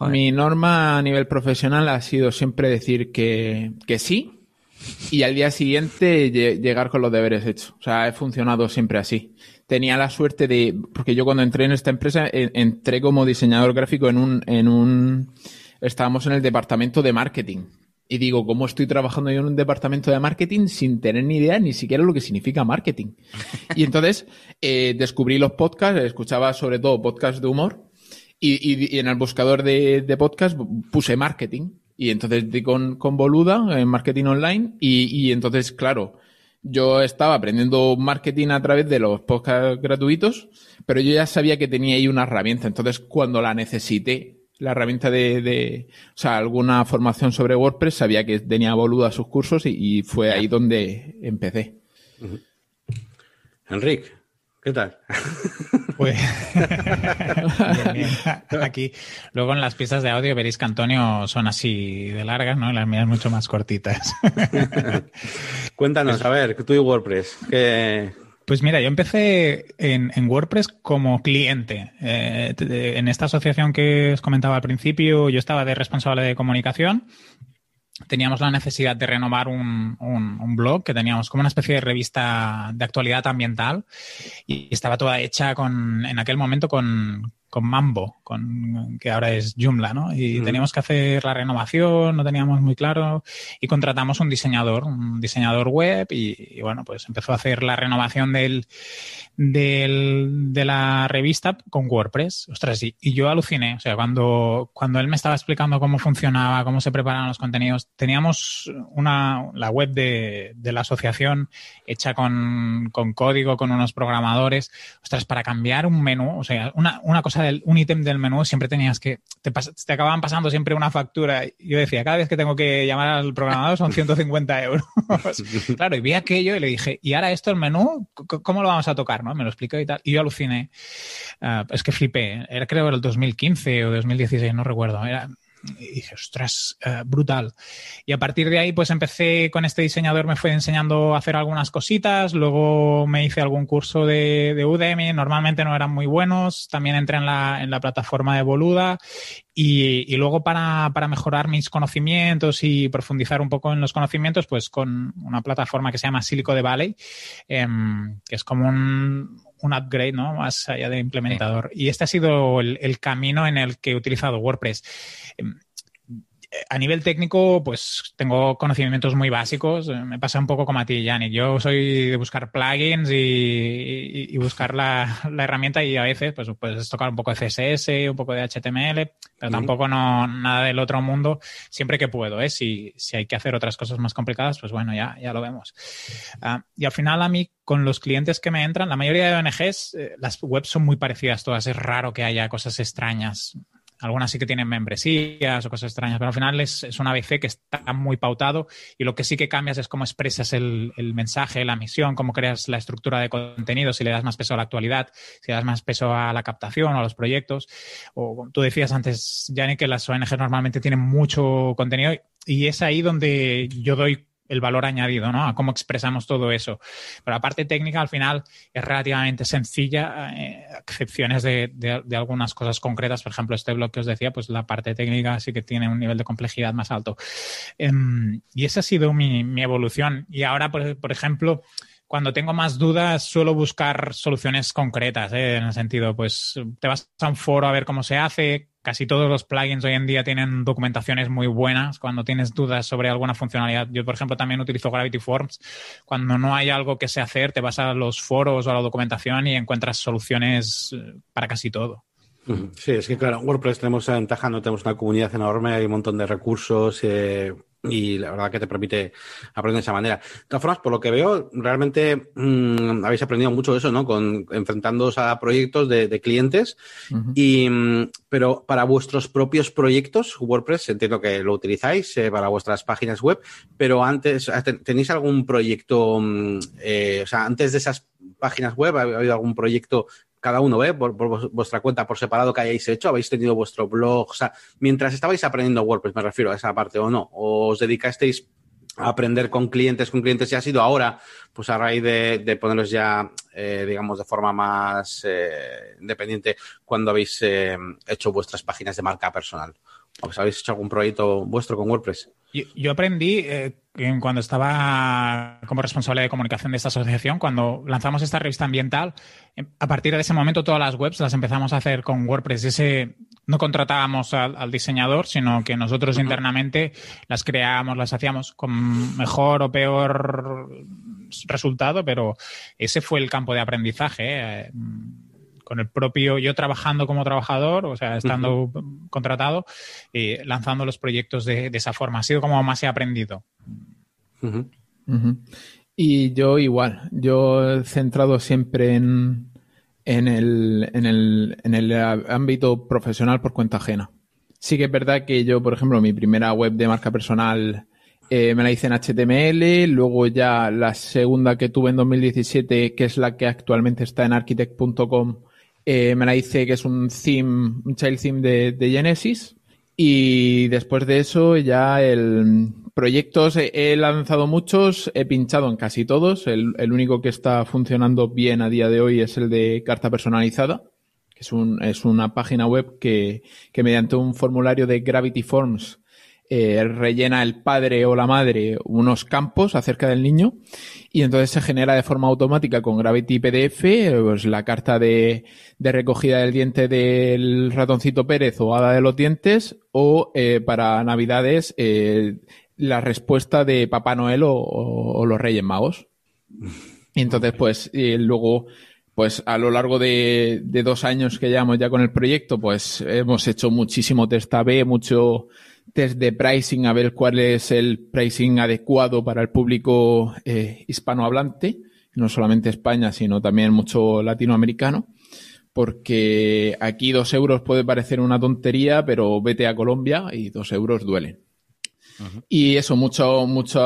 Mi norma a nivel profesional ha sido siempre decir que, que sí y al día siguiente llegar con los deberes hechos. O sea, he funcionado siempre así. Tenía la suerte de, porque yo cuando entré en esta empresa, eh, entré como diseñador gráfico en un, en un, estábamos en el departamento de marketing y digo, ¿cómo estoy trabajando yo en un departamento de marketing sin tener ni idea ni siquiera lo que significa marketing? Y entonces eh, descubrí los podcasts, escuchaba sobre todo podcasts de humor y, en el buscador de, de podcast puse marketing. Y entonces di con, Boluda en marketing online y, y entonces, claro, yo estaba aprendiendo marketing a través de los podcasts gratuitos, pero yo ya sabía que tenía ahí una herramienta. Entonces, cuando la necesité, la herramienta de, o sea, alguna formación sobre WordPress, sabía que tenía a sus cursos y, fue ahí donde empecé. Enrique ¿qué tal? Pues aquí, luego en las piezas de audio veréis que Antonio son así de largas, ¿no? Las mías mucho más cortitas. Cuéntanos, a ver, tú y WordPress, ¿qué, pues mira, yo empecé en, WordPress como cliente. Eh, en esta asociación que os comentaba al principio, yo estaba de responsable de comunicación. Teníamos la necesidad de renovar un, un blog que teníamos como una especie de revista de actualidad ambiental y estaba toda hecha con, en aquel momento con, con Mambo, con, que ahora es Joomla, ¿no? Y teníamos que hacer la renovación, no teníamos muy claro, y contratamos un diseñador, un diseñador web, y, bueno, pues empezó a hacer la renovación del, de la revista con WordPress. Ostras, y, yo aluciné, o sea, cuando, cuando él me estaba explicando cómo funcionaba, cómo se preparaban los contenidos, teníamos una, la web de, la asociación hecha con, código, con unos programadores, ostras, para cambiar un menú, o sea, una cosa el, un ítem del menú, siempre tenías que, te, acababan pasando siempre una factura. Yo decía, cada vez que tengo que llamar al programador son 150 euros. claro, y vi aquello y le dije, ¿y ahora esto el menú? ¿Cómo lo vamos a tocar? ¿no? Me lo explico y tal. Y yo aluciné. Ah, es que flipé. Era creo el 2015 o 2016, no recuerdo. Era, y dije, ostras, eh, brutal. Y a partir de ahí, pues empecé con este diseñador, me fue enseñando a hacer algunas cositas, luego me hice algún curso de, de Udemy, normalmente no eran muy buenos, también entré en la, plataforma de Boluda y, luego para, mejorar mis conocimientos y profundizar un poco en los conocimientos, pues con una plataforma que se llama Silico de Valley, em, que es como un, un upgrade, ¿no? Más allá de implementador. Y este ha sido el, el camino en el que he utilizado WordPress em, a nivel técnico, pues tengo conocimientos muy básicos. Eh, me pasa un poco como a ti, Yannick. Yo soy de buscar plugins y, buscar la, herramienta y a veces pues puedes tocar un poco de CSS, un poco de HTML, pero tampoco no, nada del otro mundo siempre que puedo. ¿eh? Si, si, hay que hacer otras cosas más complicadas, pues bueno, ya, ya lo vemos. Ah, y al final a mí con los clientes que me entran, la mayoría de ONGs, eh, las webs son muy parecidas todas. Es raro que haya cosas extrañas. Algunas sí que tienen membresías o cosas extrañas, pero al final es, una un ABC que está muy pautado y lo que sí que cambias es cómo expresas el, mensaje, la misión, cómo creas la estructura de contenido, si le das más peso a la actualidad, si le das más peso a la captación o a los proyectos. O tú decías antes, Yannick, que las ONG normalmente tienen mucho contenido y es ahí donde yo doy el valor añadido, ¿no? A cómo expresamos todo eso. Pero la parte técnica al final es relativamente sencilla, eh, excepciones de, algunas cosas concretas. Por ejemplo, este blog que os decía, pues la parte técnica sí que tiene un nivel de complejidad más alto. Em, y esa ha sido mi, evolución. Y ahora, por, ejemplo, cuando tengo más dudas suelo buscar soluciones concretas, ¿eh? en el sentido, pues te vas a un foro a ver cómo se hace, casi todos los plugins hoy en día tienen documentaciones muy buenas cuando tienes dudas sobre alguna funcionalidad. Yo, por ejemplo, también utilizo Gravity Forms. Cuando no hay algo que sé hacer, te vas a los foros o a la documentación y encuentras soluciones eh, para casi todo. Sí, es que claro, en WordPress tenemos esa eh, ventaja, no tenemos una comunidad enorme, hay un montón de recursos, eh, y la verdad que te permite aprender de esa manera. De todas formas, por lo que veo, realmente mm, habéis aprendido mucho de eso, ¿no? Con enfrentándoos a proyectos de, clientes. y, mm, pero para vuestros propios proyectos, WordPress, entiendo que lo utilizáis eh, para vuestras páginas web, pero antes, ah, ¿tenéis algún proyecto, mm, eh, o sea, antes de esas páginas web, ¿ha habido algún proyecto cada uno, ¿ve? ¿eh? Por, vuestra cuenta, por separado que hayáis hecho, habéis tenido vuestro blog, o sea, mientras estabais aprendiendo WordPress, me refiero a esa parte o no, o os dedicasteis a aprender con clientes, con clientes y ha sido ahora, pues a raíz de, poneros ya, eh, digamos, de forma más eh, independiente cuando habéis hecho vuestras páginas de marca personal. ¿Os habéis hecho algún proyecto vuestro con WordPress? Yo, aprendí eh, cuando estaba como responsable de comunicación de esta asociación, cuando lanzamos esta revista ambiental, em, a partir de ese momento todas las webs las empezamos a hacer con WordPress. Ese, no contratábamos al, diseñador, sino que nosotros internamente las creábamos, las hacíamos con mejor o peor resultado, pero ese fue el campo de aprendizaje. Eh, con el propio, yo trabajando como trabajador, o sea, estando contratado, lanzando los proyectos de, esa forma. Ha sido como más he aprendido. Y yo igual, yo he centrado siempre en, el, ámbito profesional por cuenta ajena. Sí que es verdad que yo, por ejemplo, mi primera web de marca personal eh, me la hice en HTML, luego ya la segunda que tuve en 2017, que es la que actualmente está en architect.com, eh, me la dice que es un theme, un child theme de, Genesis. Y después de eso, ya el proyectos he, lanzado muchos, he pinchado en casi todos. El, el, único que está funcionando bien a día de hoy es el de carta personalizada, que es, un, es una página web que, que mediante un formulario de Gravity Forms eh, rellena el padre o la madre unos campos acerca del niño y entonces se genera de forma automática con Gravity PDF pues, la carta de, recogida del diente del ratoncito Pérez o Hada de los Dientes o eh, para Navidades eh, la respuesta de Papá Noel o, los Reyes Magos. Y entonces pues luego pues a lo largo de, de, dos años que llevamos ya con el proyecto pues hemos hecho muchísimo test A-B, mucho test de pricing a ver cuál es el pricing adecuado para el público eh, hispanohablante, no solamente España, sino también mucho latinoamericano, porque aquí dos euros puede parecer una tontería, pero vete a Colombia y dos euros duelen. Y eso, mucho, mucho,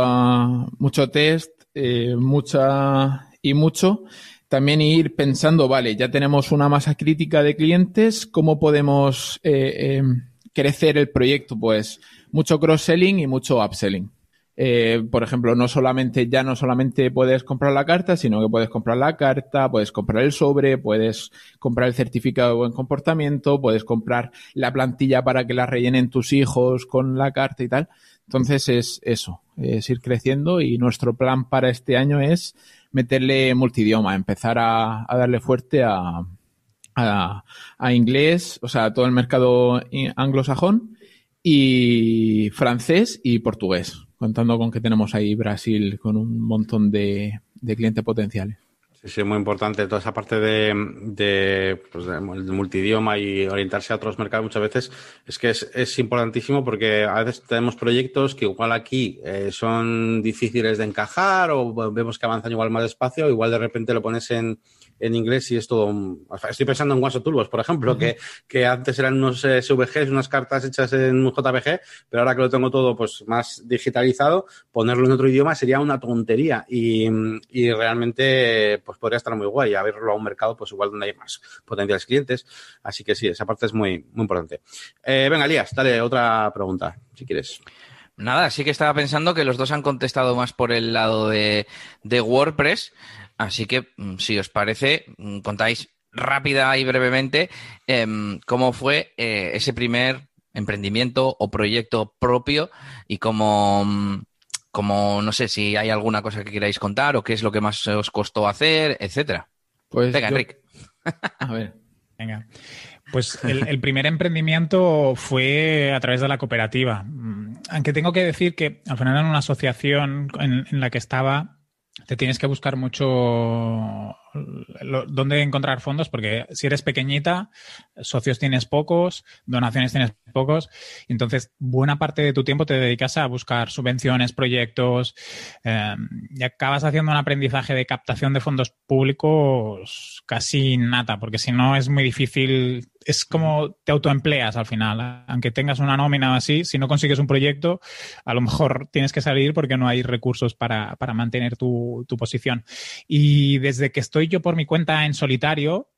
mucho test, eh, mucha y mucho. También ir pensando, vale, ya tenemos una masa crítica de clientes, ¿cómo podemos eh, em, crecer el proyecto, pues mucho cross-selling y mucho upselling. Eh, por ejemplo, no solamente, ya no solamente puedes comprar la carta, sino que puedes comprar la carta, puedes comprar el sobre, puedes comprar el certificado de buen comportamiento, puedes comprar la plantilla para que la rellenen tus hijos con la carta y tal. Entonces es eso, es ir creciendo y nuestro plan para este año es meterle multidioma, empezar a darle fuerte a, a, inglés, o sea, todo el mercado anglosajón y francés y portugués, contando con que tenemos ahí Brasil con un montón de, clientes potenciales. Sí, sí, muy importante toda esa parte de, de, pues, multidioma y orientarse a otros mercados muchas veces. Es que es, importantísimo porque a veces tenemos proyectos que igual aquí eh, son difíciles de encajar o vemos que avanzan igual más despacio, igual de repente lo pones en, en inglés y es todo. Estoy pensando en Guaso Turbos, por ejemplo, que, antes eran unos eh, SVGs, unas cartas hechas en un JPG, pero ahora que lo tengo todo pues más digitalizado, ponerlo en otro idioma sería una tontería y, realmente pues podría estar muy guay abrirlo a un mercado pues igual donde hay más potenciales clientes. Así que sí, esa parte es muy, muy importante. Eh, venga, Lías, dale otra pregunta, si quieres. Nada, sí que estaba pensando que los dos han contestado más por el lado de, de WordPress. Así que, mm, si os parece, mm, contáis rápida y brevemente em, cómo fue eh, ese primer emprendimiento o proyecto propio y mm, cómo, no sé, si hay alguna cosa que queráis contar o qué es lo que más os costó hacer, etcétera. Pues Venga, Enric. A ver. Venga. Pues el, primer emprendimiento fue a través de la cooperativa. Aunque tengo que decir que al final en una asociación en la que estaba te tienes que buscar mucho dónde encontrar fondos, porque si eres pequeñita, socios tienes pocos, donaciones tienes pocos, entonces buena parte de tu tiempo te dedicas a buscar subvenciones, proyectos, em, y acabas haciendo un aprendizaje de captación de fondos públicos casi nata porque si no es muy difícil, es como te autoempleas al final, aunque tengas una nómina o así, si no consigues un proyecto, a lo mejor tienes que salir porque no hay recursos para, mantener tu posición. Y desde que estoy yo por mi cuenta en solitario,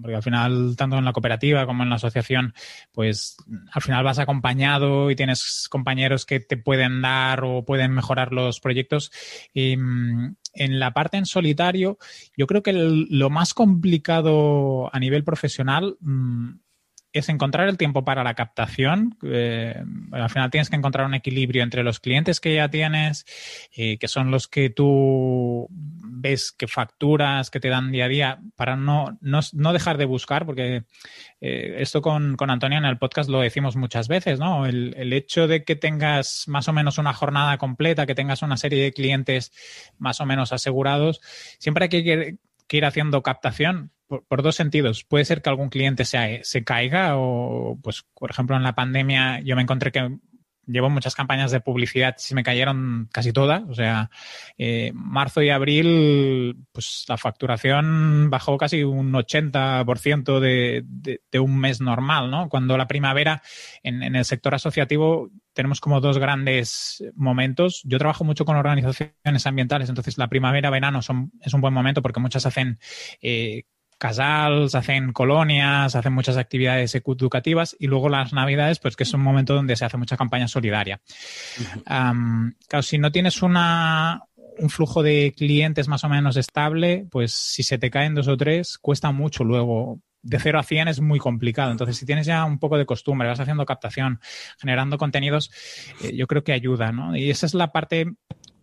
porque al final, tanto en la cooperativa como en la asociación, pues al final vas acompañado y tienes compañeros que te pueden dar o pueden mejorar los proyectos. Y, mm, en la parte en solitario, yo creo que lo más complicado a nivel profesional mm, es encontrar el tiempo para la captación. Eh, al final tienes que encontrar un equilibrio entre los clientes que ya tienes, y eh, que son los que tú ves que facturas, que te dan día a día, para no, no, dejar de buscar, porque eh, esto con, Antonio en el podcast lo decimos muchas veces, ¿no? El, el, hecho de que tengas más o menos una jornada completa, que tengas una serie de clientes más o menos asegurados, siempre hay que, que ir haciendo captación por, dos sentidos. Puede ser que algún cliente se, caiga o, pues, por ejemplo, en la pandemia yo me encontré que llevo muchas campañas de publicidad, se me cayeron casi todas. O sea, eh, marzo y abril, pues la facturación bajó casi un 80% de, de, de, un mes normal, ¿no? Cuando la primavera en, en el sector asociativo tenemos como dos grandes momentos. Yo trabajo mucho con organizaciones ambientales, entonces la primavera, verano son, es un buen momento porque muchas hacen eh, casals, hacen colonias, hacen muchas actividades educativas y luego las navidades, pues que es un momento donde se hace mucha campaña solidaria. si no tienes un flujo de clientes más o menos estable, pues si se te caen dos o tres, cuesta mucho luego de 0 a 100 es muy complicado. Entonces, si tienes ya un poco de costumbre, vas haciendo captación, generando contenidos, eh, yo creo que ayuda, ¿no? Y esa es la parte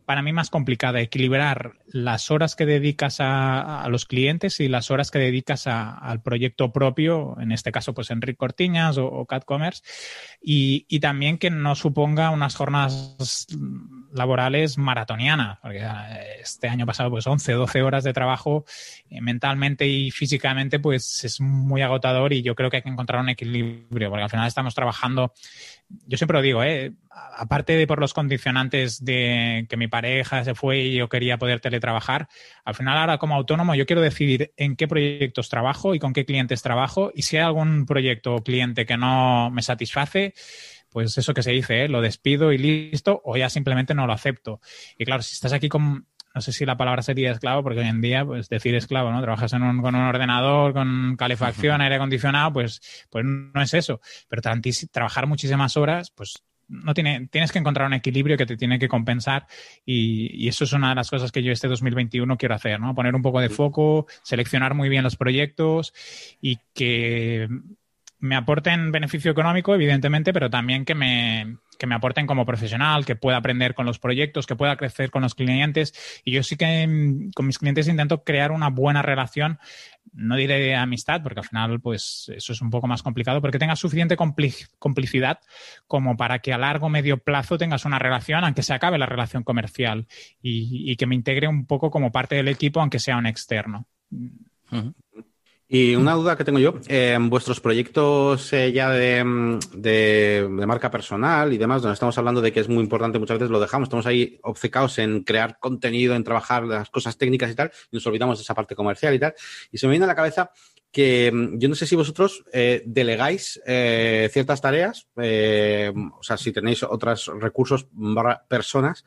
para mí más complicada, equilibrar las horas que dedicas a, los clientes y las horas que dedicas al proyecto propio, en este caso pues Enrique Cortiñas o, CatCommerce, y, también que no suponga unas jornadas laborales maratonianas, porque ah, este año pasado pues 11, 12 horas de trabajo eh, mentalmente y físicamente pues es muy agotador y yo creo que hay que encontrar un equilibrio, porque al final estamos trabajando yo siempre lo digo, ¿eh? aparte de por los condicionantes de que mi pareja se fue y yo quería poder teletrabajar, al final ahora como autónomo yo quiero decidir en qué proyectos trabajo y con qué clientes trabajo y si hay algún proyecto o cliente que no me satisface, pues eso que se dice, ¿eh? lo despido y listo, o ya simplemente no lo acepto. Y claro, si estás aquí con, no sé si la palabra sería esclavo, porque hoy en día, pues decir esclavo, ¿no? Trabajas en un, con un ordenador, con calefacción, aire acondicionado, pues, pues no es eso. Pero trabajar muchísimas horas, pues no tiene, tienes que encontrar un equilibrio que te tiene que compensar y, y, eso es una de las cosas que yo este 2021 quiero hacer, ¿no? Poner un poco de foco, seleccionar muy bien los proyectos y que me aporten beneficio económico, evidentemente, pero también que me, que me aporten como profesional, que pueda aprender con los proyectos, que pueda crecer con los clientes. Y yo sí que mm, con mis clientes intento crear una buena relación, no diré amistad, porque al final pues eso es un poco más complicado, pero que tengas suficiente complicidad como para que a largo medio plazo tengas una relación, aunque se acabe la relación comercial y, que me integre un poco como parte del equipo, aunque sea un externo. Y una duda que tengo yo, en em, vuestros proyectos eh, ya em, de, marca personal y demás, donde estamos hablando de que es muy importante, muchas veces lo dejamos, estamos ahí obcecados en crear contenido, en trabajar las cosas técnicas y tal, y nos olvidamos de esa parte comercial y tal. Y se me viene a la cabeza que em, yo no sé si vosotros eh, delegáis eh, ciertas tareas, o sea, si tenéis otros recursos, barra personas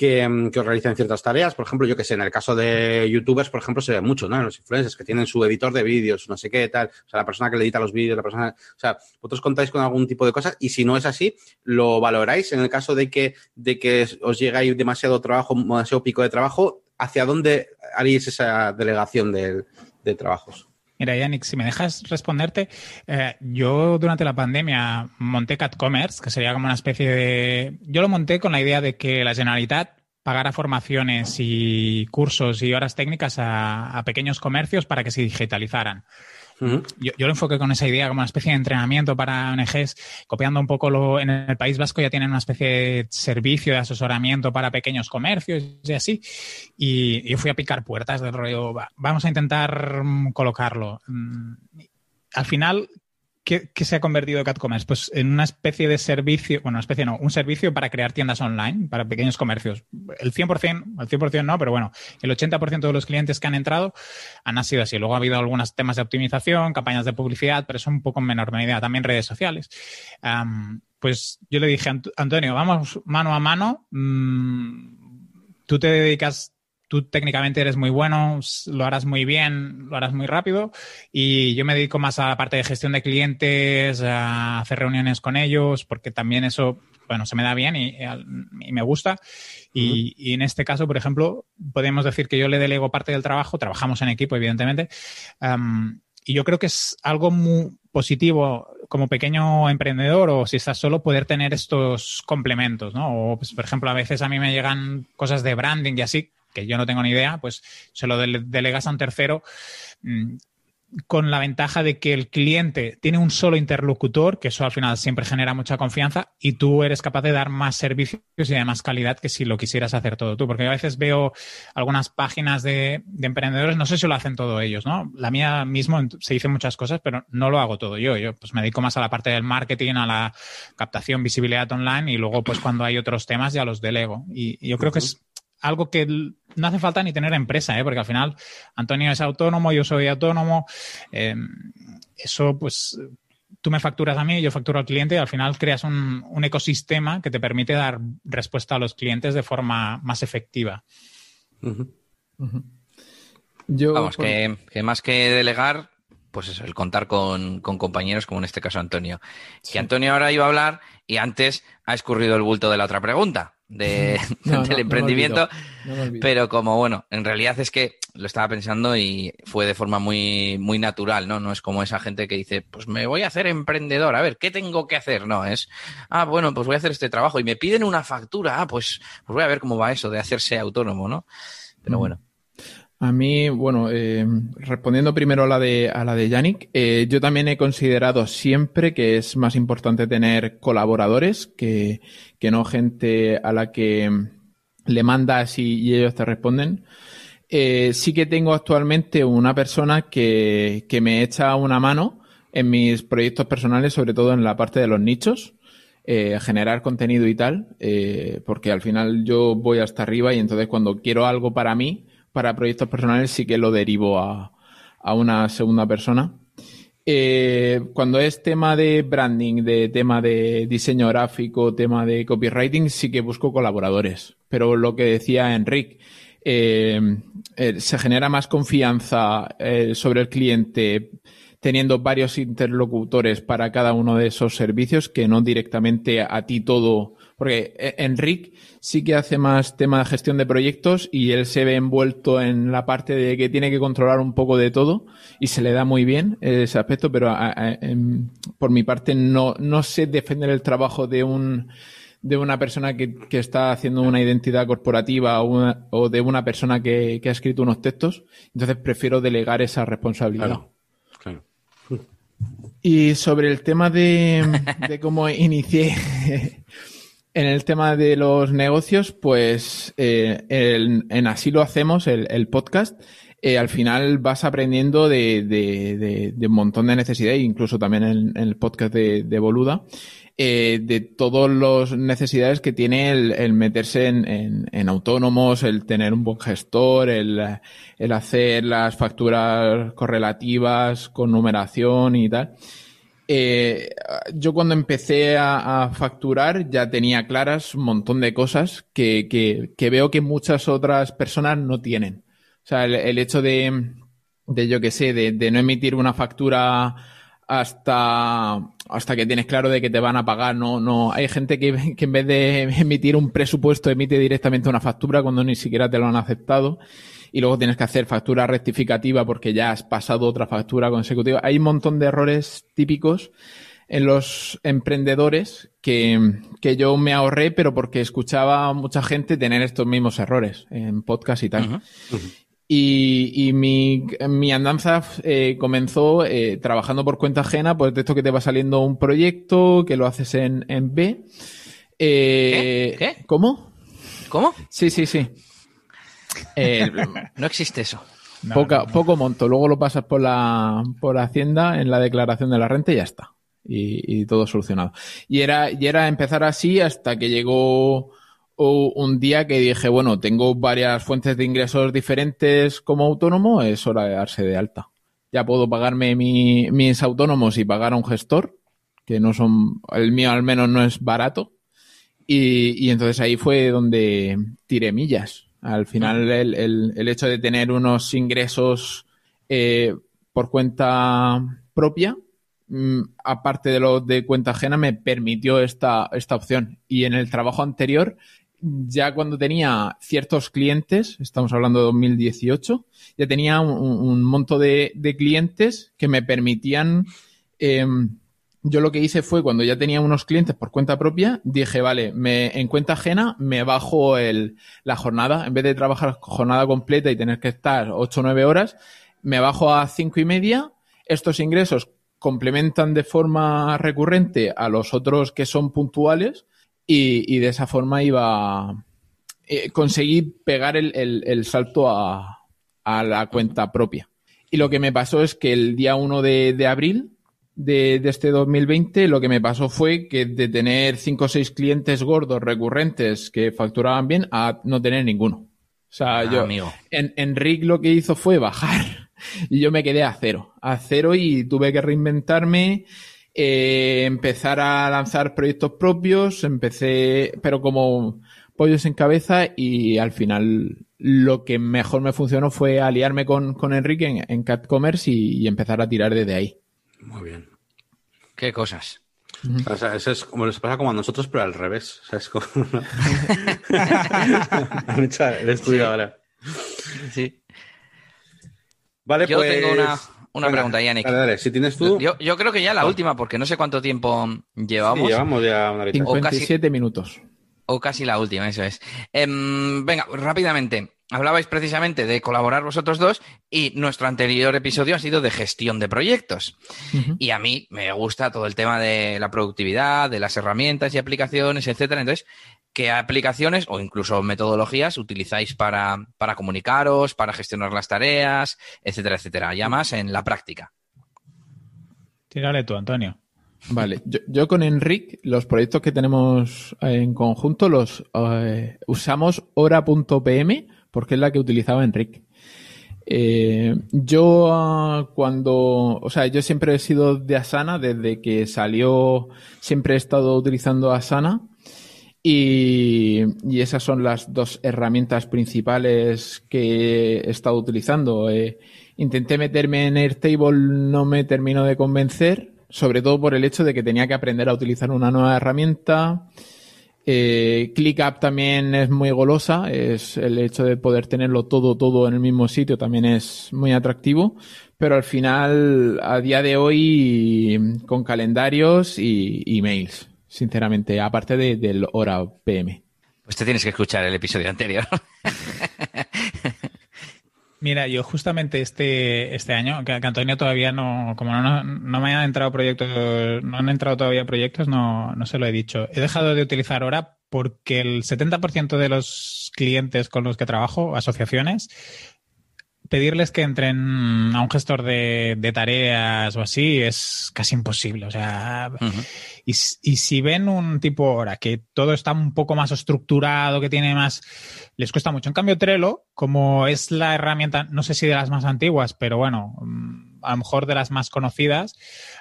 que, mm, os realicen ciertas tareas. Por ejemplo, yo que sé, en el caso de youtubers, por ejemplo, se ve mucho, ¿no? Los influencers que tienen su editor de vídeos, no sé qué, tal. O sea, la persona que le edita los vídeos, la persona. O sea, vosotros contáis con algún tipo de cosas y si no es así, lo valoráis. En el caso de que, de que os llegáis demasiado trabajo, demasiado pico de trabajo, ¿hacia dónde haríais esa delegación de trabajos? Mira, Yannick, si me dejas responderte, eh, yo durante la pandemia monté CatCommerce, que sería como una especie de... Yo lo monté con la idea de que la Generalitat pagara formaciones y cursos y horas técnicas a pequeños comercios para que se digitalizaran yo, yo, lo enfoqué con esa idea como una especie de entrenamiento para ONGs, copiando un poco lo en el País Vasco ya tienen una especie de servicio de asesoramiento para pequeños comercios y así. Y yo fui a picar puertas del rollo, vamos a intentar mm, colocarlo. Mm, al final ¿qué, se ha convertido CatCommerce? Pues en una especie de servicio, bueno, una especie no, un servicio para crear tiendas online, para pequeños comercios. El 100%, el 100% no, pero bueno, el 80% de los clientes que han entrado han sido así. Luego ha habido algunos temas de optimización, campañas de publicidad, pero eso un poco en menor medida. También redes sociales. pues yo le dije, Antonio, vamos mano a mano. Mm, tú te dedicas tú técnicamente eres muy bueno, lo harás muy bien, lo harás muy rápido y yo me dedico más a la parte de gestión de clientes, a hacer reuniones con ellos, porque también eso, bueno, se me da bien y, me gusta. Y, en este caso, por ejemplo, podemos decir que yo le delego parte del trabajo, trabajamos en equipo, evidentemente, y yo creo que es algo muy positivo como pequeño emprendedor o si estás solo, poder tener estos complementos, ¿no? O, pues, por ejemplo, a veces a mí me llegan cosas de branding y así, que yo no tengo ni idea, pues se lo delegas a un tercero mm, con la ventaja de que el cliente tiene un solo interlocutor, que eso al final siempre genera mucha confianza, y tú eres capaz de dar más servicios y de más calidad que si lo quisieras hacer todo tú. Porque yo a veces veo algunas páginas de, emprendedores, no sé si lo hacen todo ellos, ¿no? La mía mismo se dice muchas cosas, pero no lo hago todo yo. Yo pues me dedico más a la parte del marketing, a la captación, visibilidad online, y luego pues cuando hay otros temas ya los delego. y yo creo que es algo que no hace falta ni tener empresa, ¿eh? porque al final Antonio es autónomo, yo soy autónomo. Em, eso, pues, tú me facturas a mí, yo facturo al cliente y al final creas un, ecosistema que te permite dar respuesta a los clientes de forma más efectiva. Vamos, que, más que delegar, pues eso, el contar con, compañeros, como en este caso Antonio. Si Que Antonio ahora iba a hablar y antes ha escurrido el bulto de la otra pregunta, de, del emprendimiento. pero como bueno, en realidad es que lo estaba pensando y fue de forma muy, muy natural, ¿no? No es como esa gente que dice, pues me voy a hacer emprendedor, a ver, ¿qué tengo que hacer? No, es, ah, bueno, pues voy a hacer este trabajo y me piden una factura, ah, pues, pues voy a ver cómo va eso de hacerse autónomo, ¿no? Pero bueno. A mí, bueno, eh, respondiendo primero a la de a la de Yannick, eh, yo también he considerado siempre que es más importante tener colaboradores que, no gente a la que le mandas y, y ellos te responden. Eh, sí que tengo actualmente una persona que, que me echa una mano en mis proyectos personales, sobre todo en la parte de los nichos. generar contenido y tal, porque al final yo voy hasta arriba y entonces cuando quiero algo para mí, para proyectos personales sí que lo derivo a, una segunda persona. Eh, cuando es tema de branding, de tema de diseño gráfico, tema de copywriting, sí que busco colaboradores. Pero lo que decía Enric, eh, eh, se genera más confianza sobre el cliente teniendo varios interlocutores para cada uno de esos servicios que no directamente a ti todo porque eh, Enric sí que hace más tema de gestión de proyectos y él se ve envuelto en la parte de que tiene que controlar un poco de todo y se le da muy bien ese aspecto, pero em, por mi parte no, sé defender el trabajo de un de una persona que, está haciendo una identidad corporativa o, de una persona que, ha escrito unos textos. Entonces prefiero delegar esa responsabilidad. Y sobre el tema de, de cómo inicié en el tema de los negocios, pues eh, en Así lo hacemos, el, podcast, eh, al final vas aprendiendo de, un montón de necesidades, incluso también en, el podcast de, Boluda, eh, de todas las necesidades que tiene el, meterse en, autónomos, el tener un buen gestor, el hacer las facturas correlativas con numeración y tal. Eh, yo cuando empecé a, facturar ya tenía claras un montón de cosas que, veo que muchas otras personas no tienen. O sea, el, hecho de, de, yo que sé, de, no emitir una factura hasta, hasta que tienes claro de que te van a pagar. No, no, hay gente que, que en vez de emitir un presupuesto emite directamente una factura cuando ni siquiera te lo han aceptado y luego tienes que hacer factura rectificativa porque ya has pasado otra factura consecutiva. Hay un montón de errores típicos en los emprendedores que, yo me ahorré, pero porque escuchaba a mucha gente tener estos mismos errores en podcast y tal. Y, mi, andanza eh, comenzó eh, trabajando por cuenta ajena, pues de esto que te va saliendo un proyecto, que lo haces en, en B. Eh, ¿Cómo? ¿Cómo? Sí, sí, sí. Eh, no existe eso. Poco monto, luego lo pasas por la, por Hacienda en la declaración de la renta y ya está. Y, todo solucionado. Y era, y era empezar así hasta que llegó un día que dije, bueno, tengo varias fuentes de ingresos diferentes como autónomo, es hora de darse de alta. Ya puedo pagarme mis autónomos y pagar a un gestor, que no son, el mío al menos no es barato. Y, y entonces ahí fue donde tiré millas. Al final, el, hecho de tener unos ingresos eh, por cuenta propia, mm, aparte de lo de cuenta ajena, me permitió esta, esta opción. Y en el trabajo anterior, ya cuando tenía ciertos clientes, estamos hablando de 2018, ya tenía un, monto de, clientes que me permitían em, yo lo que hice fue cuando ya tenía unos clientes por cuenta propia, dije, vale, me, en cuenta ajena me bajo el, la jornada, en vez de trabajar jornada completa y tener que estar 8 o 9 horas, me bajo a 5 y media, estos ingresos complementan de forma recurrente a los otros que son puntuales y, y de esa forma iba, eh, conseguí pegar el, el, el salto a, a, la cuenta propia. Y lo que me pasó es que el día 1 de abril, de, este 2020, lo que me pasó fue que de tener cinco o seis clientes gordos recurrentes que facturaban bien a no tener ninguno. O sea, ah, yo, Enric lo que hizo fue bajar y yo me quedé a cero, a cero y tuve que reinventarme, eh, empezar a lanzar proyectos propios, empecé, pero como pollos en cabeza y al final lo que mejor me funcionó fue aliarme con, con Enrique en, Cat Commerce y empezar a tirar desde ahí. Muy bien. Qué cosas. eso es como les pasa como a nosotros, pero al revés. es el estudio ahora. Sí. Vale, Yo tengo una, pues, una pregunta, Yannick. Dale, Si tienes tú. Yo, creo que ya la última, porque no sé cuánto tiempo llevamos. Sí, llevamos ya una vez. 57 minutos. O casi la última, eso es. Em, venga, rápidamente hablabais precisamente de colaborar vosotros dos y nuestro anterior episodio ha sido de gestión de proyectos. Y a mí me gusta todo el tema de la productividad, de las herramientas y aplicaciones, etcétera. Entonces, ¿qué aplicaciones o incluso metodologías utilizáis para, comunicaros, para gestionar las tareas, etcétera, etcétera? Ya más en la práctica. Tírale tú, Antonio. Vale, yo, con Enric, los proyectos que tenemos en conjunto los eh, usamos hora.pm porque es la que utilizaba Enrique. Eh, yo ah, cuando, o sea, yo siempre he sido de Asana, desde que salió siempre he estado utilizando Asana y, y esas son las dos herramientas principales que he estado utilizando. Eh, intenté meterme en Airtable, no me terminó de convencer, sobre todo por el hecho de que tenía que aprender a utilizar una nueva herramienta. Eh, ClickUp también es muy golosa, es el hecho de poder tenerlo todo, todo en el mismo sitio también es muy atractivo, pero al final, a día de hoy, con calendarios y emails, sinceramente, aparte de, del hora PM. Pues te tienes que escuchar el episodio anterior. Mira, yo justamente este, este año, que Antonio todavía no, como no, me han entrado proyectos, no han entrado todavía proyectos, no, no se lo he dicho. He dejado de utilizar ahora porque el 70% de los clientes con los que trabajo, asociaciones, pedirles que entren a un gestor de, tareas o así es casi imposible. O sea, y, si ven un tipo ahora que todo está un poco más estructurado, que tiene más, les cuesta mucho. En cambio, Trello, como es la herramienta, no sé si de las más antiguas, pero bueno, mm, a lo mejor de las más conocidas,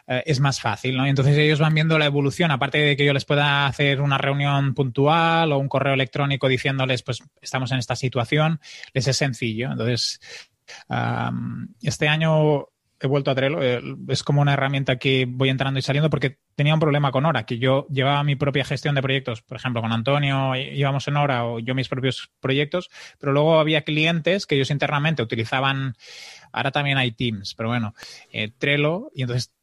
eh, es más fácil, ¿no? entonces ellos van viendo la evolución, aparte de que yo les pueda hacer una reunión puntual o un correo electrónico diciéndoles, pues estamos en esta situación, les es sencillo. Entonces, este año he vuelto a Trello. Eh, es como una herramienta que voy entrando y saliendo porque tenía un problema con Hora, que yo llevaba mi propia gestión de proyectos. Por ejemplo, con Antonio íbamos en Hora o yo mis propios proyectos, pero luego había clientes que ellos internamente utilizaban. Ahora también hay Teams, pero bueno, eh, Trello, y entonces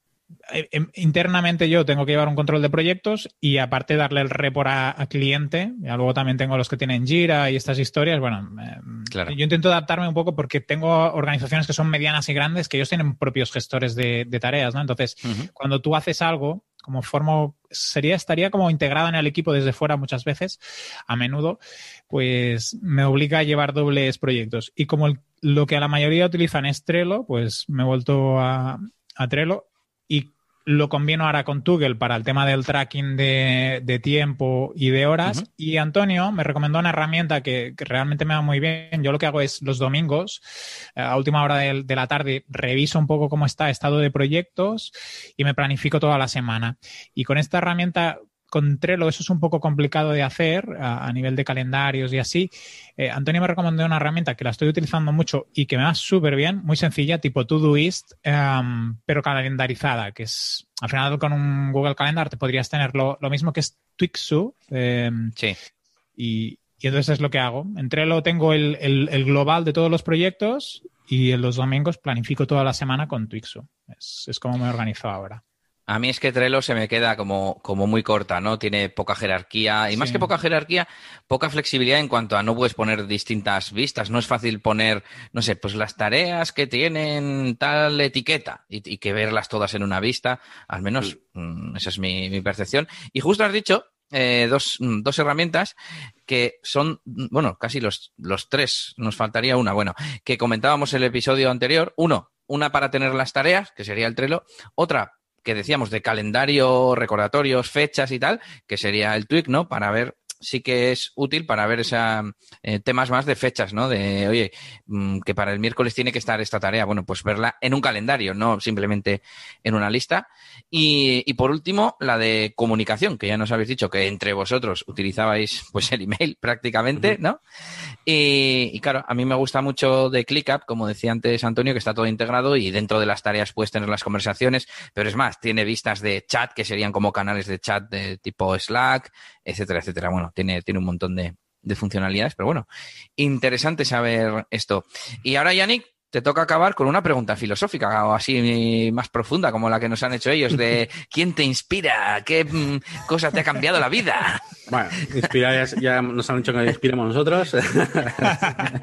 eh, em, internamente yo tengo que llevar un control de proyectos y aparte darle el report a, cliente. luego también tengo los que tienen Jira y estas historias. Bueno, em, claro. yo intento adaptarme un poco porque tengo organizaciones que son medianas y grandes que ellos tienen propios gestores de, tareas, ¿no? Entonces, cuando tú haces algo, como formo, sería, estaría como integrado en el equipo desde fuera muchas veces, a menudo, pues me obliga a llevar dobles proyectos. Y como lo que a la mayoría utilizan es Trello, pues me he vuelto a Trello y lo combino ahora con Tugel para el tema del tracking de, tiempo y de horas. Y Antonio me recomendó una herramienta que, realmente me va muy bien. Yo lo que hago es los domingos, eh, a última hora de, la tarde, reviso un poco cómo está el estado de proyectos y me planifico toda la semana. Y con esta herramienta con Trello eso es un poco complicado de hacer a, nivel de calendarios y así. Eh, Antonio me recomendó una herramienta que la estoy utilizando mucho y que me va súper bien, muy sencilla, tipo Todoist, um, em, pero calendarizada, que es al final con un Google Calendar te podrías tener lo, mismo que es Twixu. Em, sí. Y, entonces es lo que hago. En Trello tengo el, global de todos los proyectos y en los domingos planifico toda la semana con Twixu. es como me organizo ahora. A mí es que Trello se me queda como, como muy corta, ¿no? Tiene poca jerarquía y más que poca jerarquía, poca flexibilidad en cuanto a no puedes poner distintas vistas. No es fácil poner, no sé, pues las tareas que tienen tal etiqueta y, que verlas todas en una vista. Al menos mm, esa es mi, percepción. Y justo has dicho eh, dos, mm, dos herramientas que son, mm, bueno, casi los, los tres. Nos faltaría una, bueno, que comentábamos en el episodio anterior. Uno, una para tener las tareas, que sería el Trello. Otra que decíamos de calendario, recordatorios, fechas y tal, que sería el tweak ¿no? Para ver sí que es útil para ver esa, eh, temas más de fechas, ¿no? De, oye, mm, que para el miércoles tiene que estar esta tarea. Bueno, pues verla en un calendario, no simplemente en una lista. Y, por último, la de comunicación, que ya nos habéis dicho que entre vosotros utilizabais pues el email prácticamente, ¿no? Y, y claro, a mí me gusta mucho de ClickUp, como decía antes Antonio, que está todo integrado y dentro de las tareas puedes tener las conversaciones, pero es más, tiene vistas de chat, que serían como canales de chat de tipo Slack, etcétera, etcétera. Bueno, tiene, tiene un montón de, funcionalidades, pero bueno, interesante saber esto. Y ahora, Yannick, te toca acabar con una pregunta filosófica o así más profunda como la que nos han hecho ellos de quién te inspira, qué mm, cosa te ha cambiado la vida. Bueno, ya, nos han hecho que inspiramos nosotros.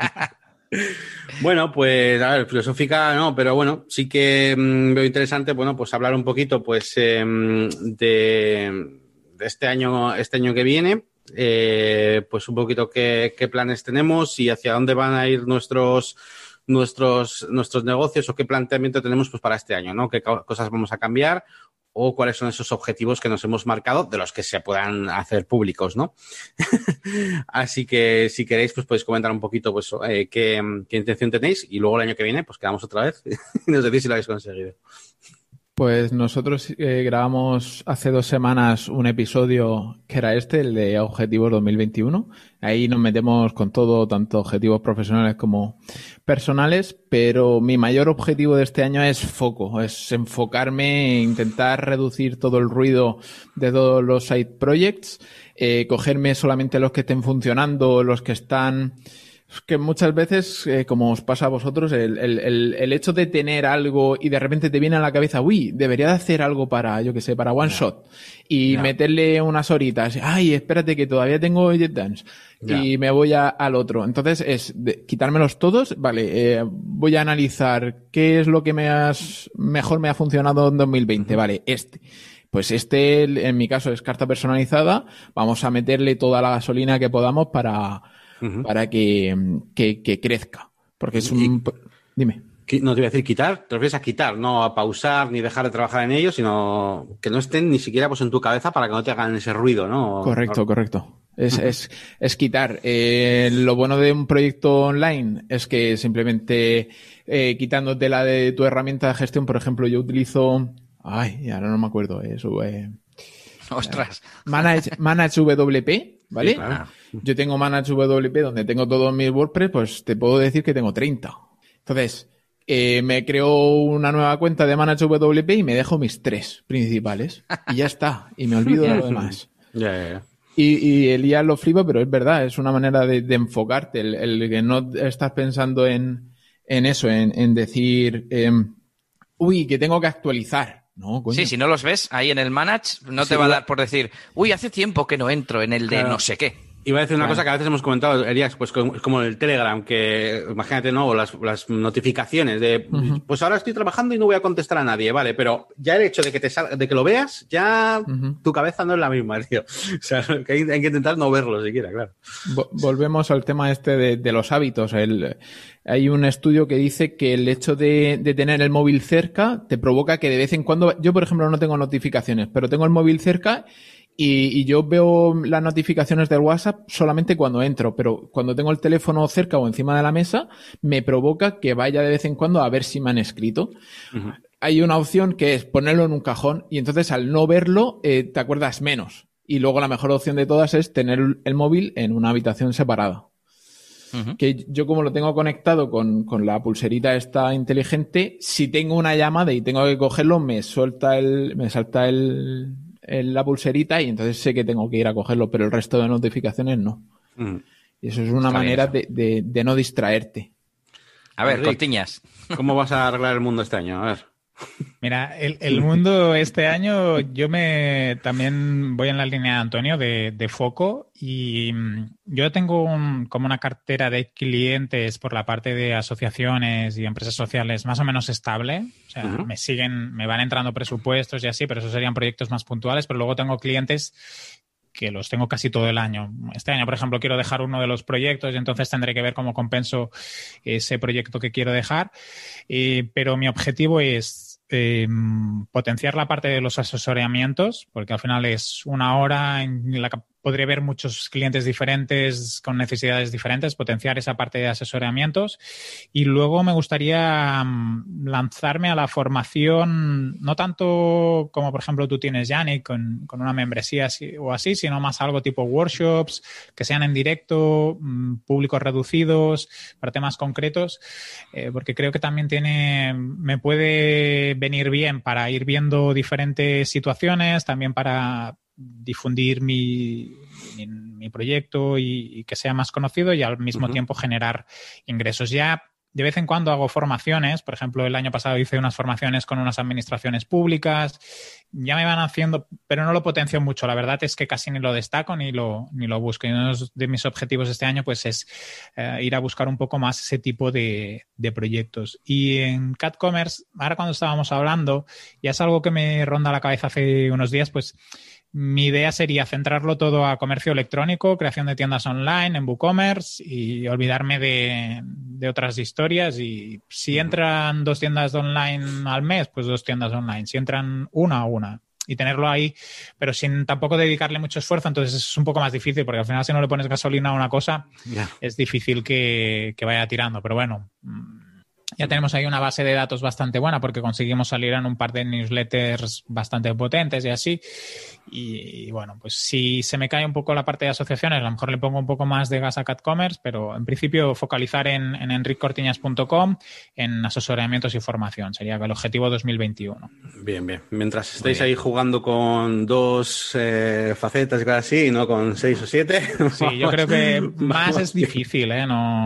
bueno, pues a ver, filosófica no, pero bueno, sí que mm, veo interesante, bueno, pues hablar un poquito pues em, de este año, este año que viene, eh, pues un poquito qué, planes tenemos y hacia dónde van a ir nuestros nuestros nuestros negocios o qué planteamiento tenemos pues para este año, ¿no? ¿Qué cosas vamos a cambiar o cuáles son esos objetivos que nos hemos marcado de los que se puedan hacer públicos, ¿no? Así que si queréis, pues podéis comentar un poquito pues, eh, qué, qué intención tenéis y luego el año que viene, pues quedamos otra vez y nos decís si lo habéis conseguido. Pues nosotros eh, grabamos hace dos semanas un episodio que era este, el de Objetivos 2021. Ahí nos metemos con todo, tanto objetivos profesionales como personales, pero mi mayor objetivo de este año es foco, es enfocarme, e intentar reducir todo el ruido de todos los side projects, eh, cogerme solamente los que estén funcionando, los que están que muchas veces, eh, como os pasa a vosotros, el, el, el, hecho de tener algo y de repente te viene a la cabeza, uy, debería de hacer algo para, yo que sé, para One Shot. Y meterle unas horitas, ay, espérate que todavía tengo Jet Dance. Y me voy al otro. Entonces es quitármelos todos, vale, eh, voy a analizar qué es lo que me has, mejor me ha funcionado en 2020, vale, este pues este, en mi caso, es carta personalizada. Vamos a meterle toda la gasolina que podamos para, para que, que, crezca. Porque es un... dime. No te voy a decir quitar, te refieres a quitar, no a pausar ni dejar de trabajar en ello, sino que no estén ni siquiera pues, en tu cabeza para que no te hagan ese ruido, ¿no? Correcto, correcto. Es, es, es, quitar. Eh, lo bueno de un proyecto online es que simplemente eh, quitándote la de tu herramienta de gestión, por ejemplo, yo utilizo. Ay, ahora no me acuerdo, eso. Eh, Ostras. Manage, WP, ¿vale? Yo tengo ManageWP donde tengo todos mis WordPress, pues te puedo decir que tengo 30. Entonces, eh, me creo una nueva cuenta de ManageWP y me dejo mis tres principales. Y ya está. Y me olvido de lo demás. Y, el Elías lo flipa, pero es verdad, es una manera de, enfocarte, el, que no estás pensando en, eso, en, decir, em, uy, que tengo que actualizar. Sí, si no los ves ahí en el manage, no te va a dar por decir, uy, hace tiempo que no entro en el de no sé qué. Iba a decir una cosa que a veces hemos comentado, Elías, pues como el Telegram, que imagínate, ¿no? O las, notificaciones de, pues ahora estoy trabajando y no voy a contestar a nadie, ¿vale? Pero ya el hecho de que, te salga, de que lo veas, ya tu cabeza no es la misma, tío. O sea, hay, que intentar no verlo siquiera, claro. volvemos al tema este de, los hábitos. El, hay un estudio que dice que el hecho de, de tener el móvil cerca te provoca que de vez en cuando, yo por ejemplo no tengo notificaciones, pero tengo el móvil cerca y, yo veo las notificaciones del WhatsApp solamente cuando entro, pero cuando tengo el teléfono cerca o encima de la mesa, me provoca que vaya de vez en cuando a ver si me han escrito. Hay una opción que es ponerlo en un cajón y entonces al no verlo eh, te acuerdas menos. Y luego la mejor opción de todas es tener el móvil en una habitación separada. Que yo como lo tengo conectado con, con, la pulserita esta inteligente, si tengo una llamada y tengo que cogerlo, me suelta el, me salta el, la pulserita y entonces sé que tengo que ir a cogerlo, pero el resto de notificaciones no. Mm. Y eso es una manera de, de, no distraerte. A ver, Rick, Cortiñas. ¿Cómo vas a arreglar el mundo este año? A ver. Mira, el, mundo este año, yo me también voy en la línea de Antonio de, foco y mm, yo tengo como una cartera de clientes por la parte de asociaciones y empresas sociales más o menos estable. O sea, me siguen, me van entrando presupuestos y así, pero esos serían proyectos más puntuales. Pero luego tengo clientes que los tengo casi todo el año. Este año, por ejemplo, quiero dejar uno de los proyectos y entonces tendré que ver cómo compenso ese proyecto que quiero dejar. Eh, pero mi objetivo es eh, potenciar la parte de los asesoramientos, porque al final es una hora en la, podría ver muchos clientes diferentes con necesidades diferentes, potenciar esa parte de asesoramientos. Y luego me gustaría mm, lanzarme a la formación, no tanto como por ejemplo tú tienes, Yannick, con, con una membresía o así, sino más algo tipo workshops, que sean en directo, mm, públicos reducidos, para temas concretos, eh, porque creo que también tiene, me puede venir bien para ir viendo diferentes situaciones, también para difundir mi, proyecto y, que sea más conocido y al mismo tiempo generar ingresos. Ya de vez en cuando hago formaciones, por ejemplo, el año pasado hice unas formaciones con unas administraciones públicas, ya me van haciendo, pero no lo potencio mucho, la verdad es que casi ni lo destaco ni lo, ni lo busco. Y uno de mis objetivos este año pues es eh, ir a buscar un poco más ese tipo de, proyectos. Y en CatCommerce, ahora cuando estábamos hablando, ya es algo que me ronda la cabeza hace unos días, pues mi idea sería centrarlo todo a comercio electrónico, creación de tiendas online, en WooCommerce y olvidarme de, otras historias. Y si entran dos tiendas online al mes, pues dos tiendas online. Si entran una a una, y tenerlo ahí, pero sin tampoco dedicarle mucho esfuerzo, entonces es un poco más difícil, porque al final si no le pones gasolina a una cosa, es difícil que, vaya tirando. Pero bueno, mm, ya tenemos ahí una base de datos bastante buena, porque conseguimos salir en un par de newsletters bastante potentes y así. Y, bueno, pues si se me cae un poco la parte de asociaciones, a lo mejor le pongo un poco más de gas a CatCommerce, pero en principio focalizar en, en enriccortiñas.com, en asesoramientos y formación. Sería el objetivo 2021. Bien, bien. Mientras estéis ahí jugando con dos eh, facetas, así, y no con seis o siete. Sí, yo creo que más es difícil, ¿eh? No,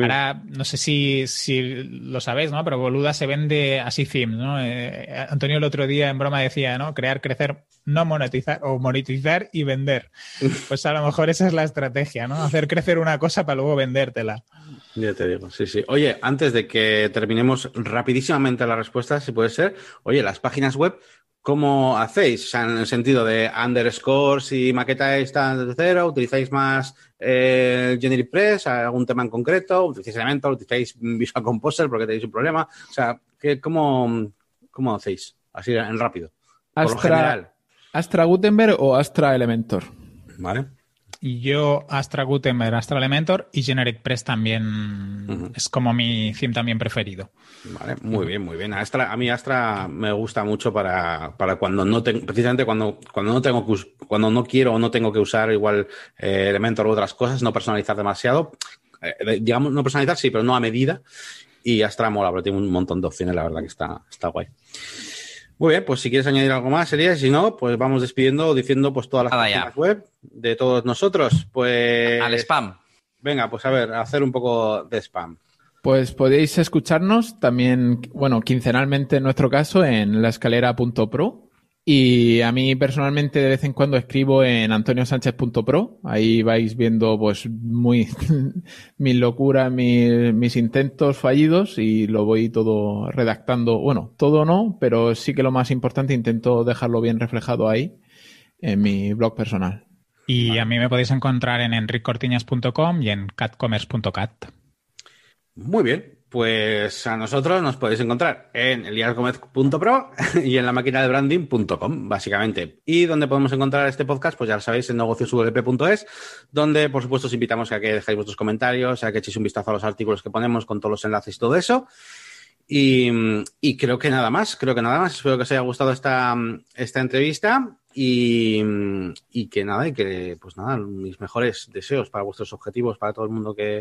Ahora, no sé si, si lo sabéis, ¿no? Pero Boluda se vende así theme ¿no? Eh, Antonio el otro día en broma decía, ¿no? Crear, crecer, no monetizar o monetizar y vender. Pues a lo mejor esa es la estrategia, ¿no? Hacer crecer una cosa para luego vendértela. Ya te digo, sí, sí. Oye, antes de que terminemos rapidísimamente la respuesta, si puede ser, oye, las páginas web, ¿cómo hacéis? O sea, en el sentido de underscores y están de cero, utilizáis más eh, press algún tema en concreto, utilizáis Elementor, utilizáis Visual Composer porque tenéis un problema. O sea, cómo, ¿cómo hacéis? Así en rápido. Por lo general. Astra Gutenberg o Astra Elementor. Vale. Yo, Astra Gutenberg, Astra Elementor y Generic Press también es como mi theme también preferido. Vale, muy bien, muy bien. Astra, a mí Astra me gusta mucho para, cuando no tengo, precisamente cuando, cuando no tengo cuando no quiero o no tengo que usar igual eh, Elementor u otras cosas, no personalizar demasiado. Eh, digamos, no personalizar, sí, pero no a medida. Y Astra mola, pero tiene un montón de opciones, la verdad que está, está guay. Muy bien, pues si quieres añadir algo más sería, si no, pues vamos despidiendo diciendo pues todas las páginas web de todos nosotros. Pues al spam. Venga, pues a ver, hacer un poco de spam. Pues podéis escucharnos también, bueno, quincenalmente en nuestro caso en laescalera.pro y a mí personalmente de vez en cuando escribo en antoniosánchez.pro. Ahí vais viendo pues muy mis locuras, mis, intentos fallidos y lo voy todo redactando. Bueno, todo no, pero sí que lo más importante intento dejarlo bien reflejado ahí en mi blog personal. Y a mí me podéis encontrar en enriccortiñas.com y en catcommerce.cat. Muy bien, pues a nosotros nos podéis encontrar en eliasgomez.pro y en la máquina de branding.com, básicamente. Y donde podemos encontrar este podcast, pues ya lo sabéis, en negocioswp.es, donde por supuesto os invitamos a que dejéis vuestros comentarios, a que echéis un vistazo a los artículos que ponemos con todos los enlaces y todo eso. Y, creo que nada más, creo que nada más. Espero que os haya gustado esta, esta entrevista y, y que nada, y que pues nada, mis mejores deseos para vuestros objetivos, para todo el mundo que,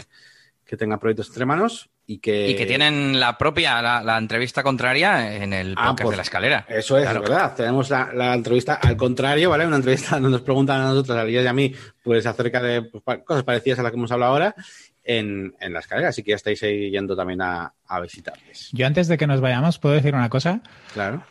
que tenga proyectos entre manos y que... Y que tienen la propia, la, entrevista contraria en el ah, podcast de pues, la escalera. Eso es, claro. verdad. Tenemos la, entrevista al contrario, ¿vale? Una entrevista donde nos preguntan a nosotros, a Lidia y a mí, pues acerca de pues, cosas parecidas a las que hemos hablado ahora en, en la escalera. Así que ya estáis ahí yendo también a, a visitarles. Yo antes de que nos vayamos, ¿puedo decir una cosa? Claro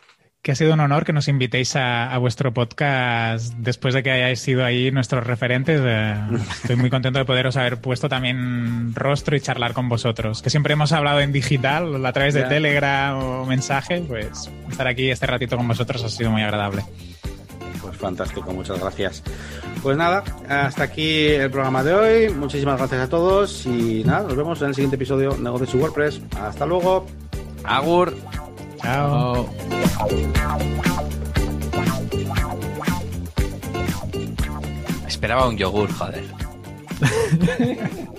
que ha sido un honor que nos invitéis a, a, vuestro podcast después de que hayáis sido ahí nuestros referentes. Eh, estoy muy contento de poderos haber puesto también rostro y charlar con vosotros. Que siempre hemos hablado en digital, a través de Telegram o mensaje, pues estar aquí este ratito con vosotros ha sido muy agradable. Pues fantástico, muchas gracias. Pues nada, hasta aquí el programa de hoy. Muchísimas gracias a todos y nada, nos vemos en el siguiente episodio de Negocios y WordPress. Hasta luego. Agur. Esperaba un yogur, joder.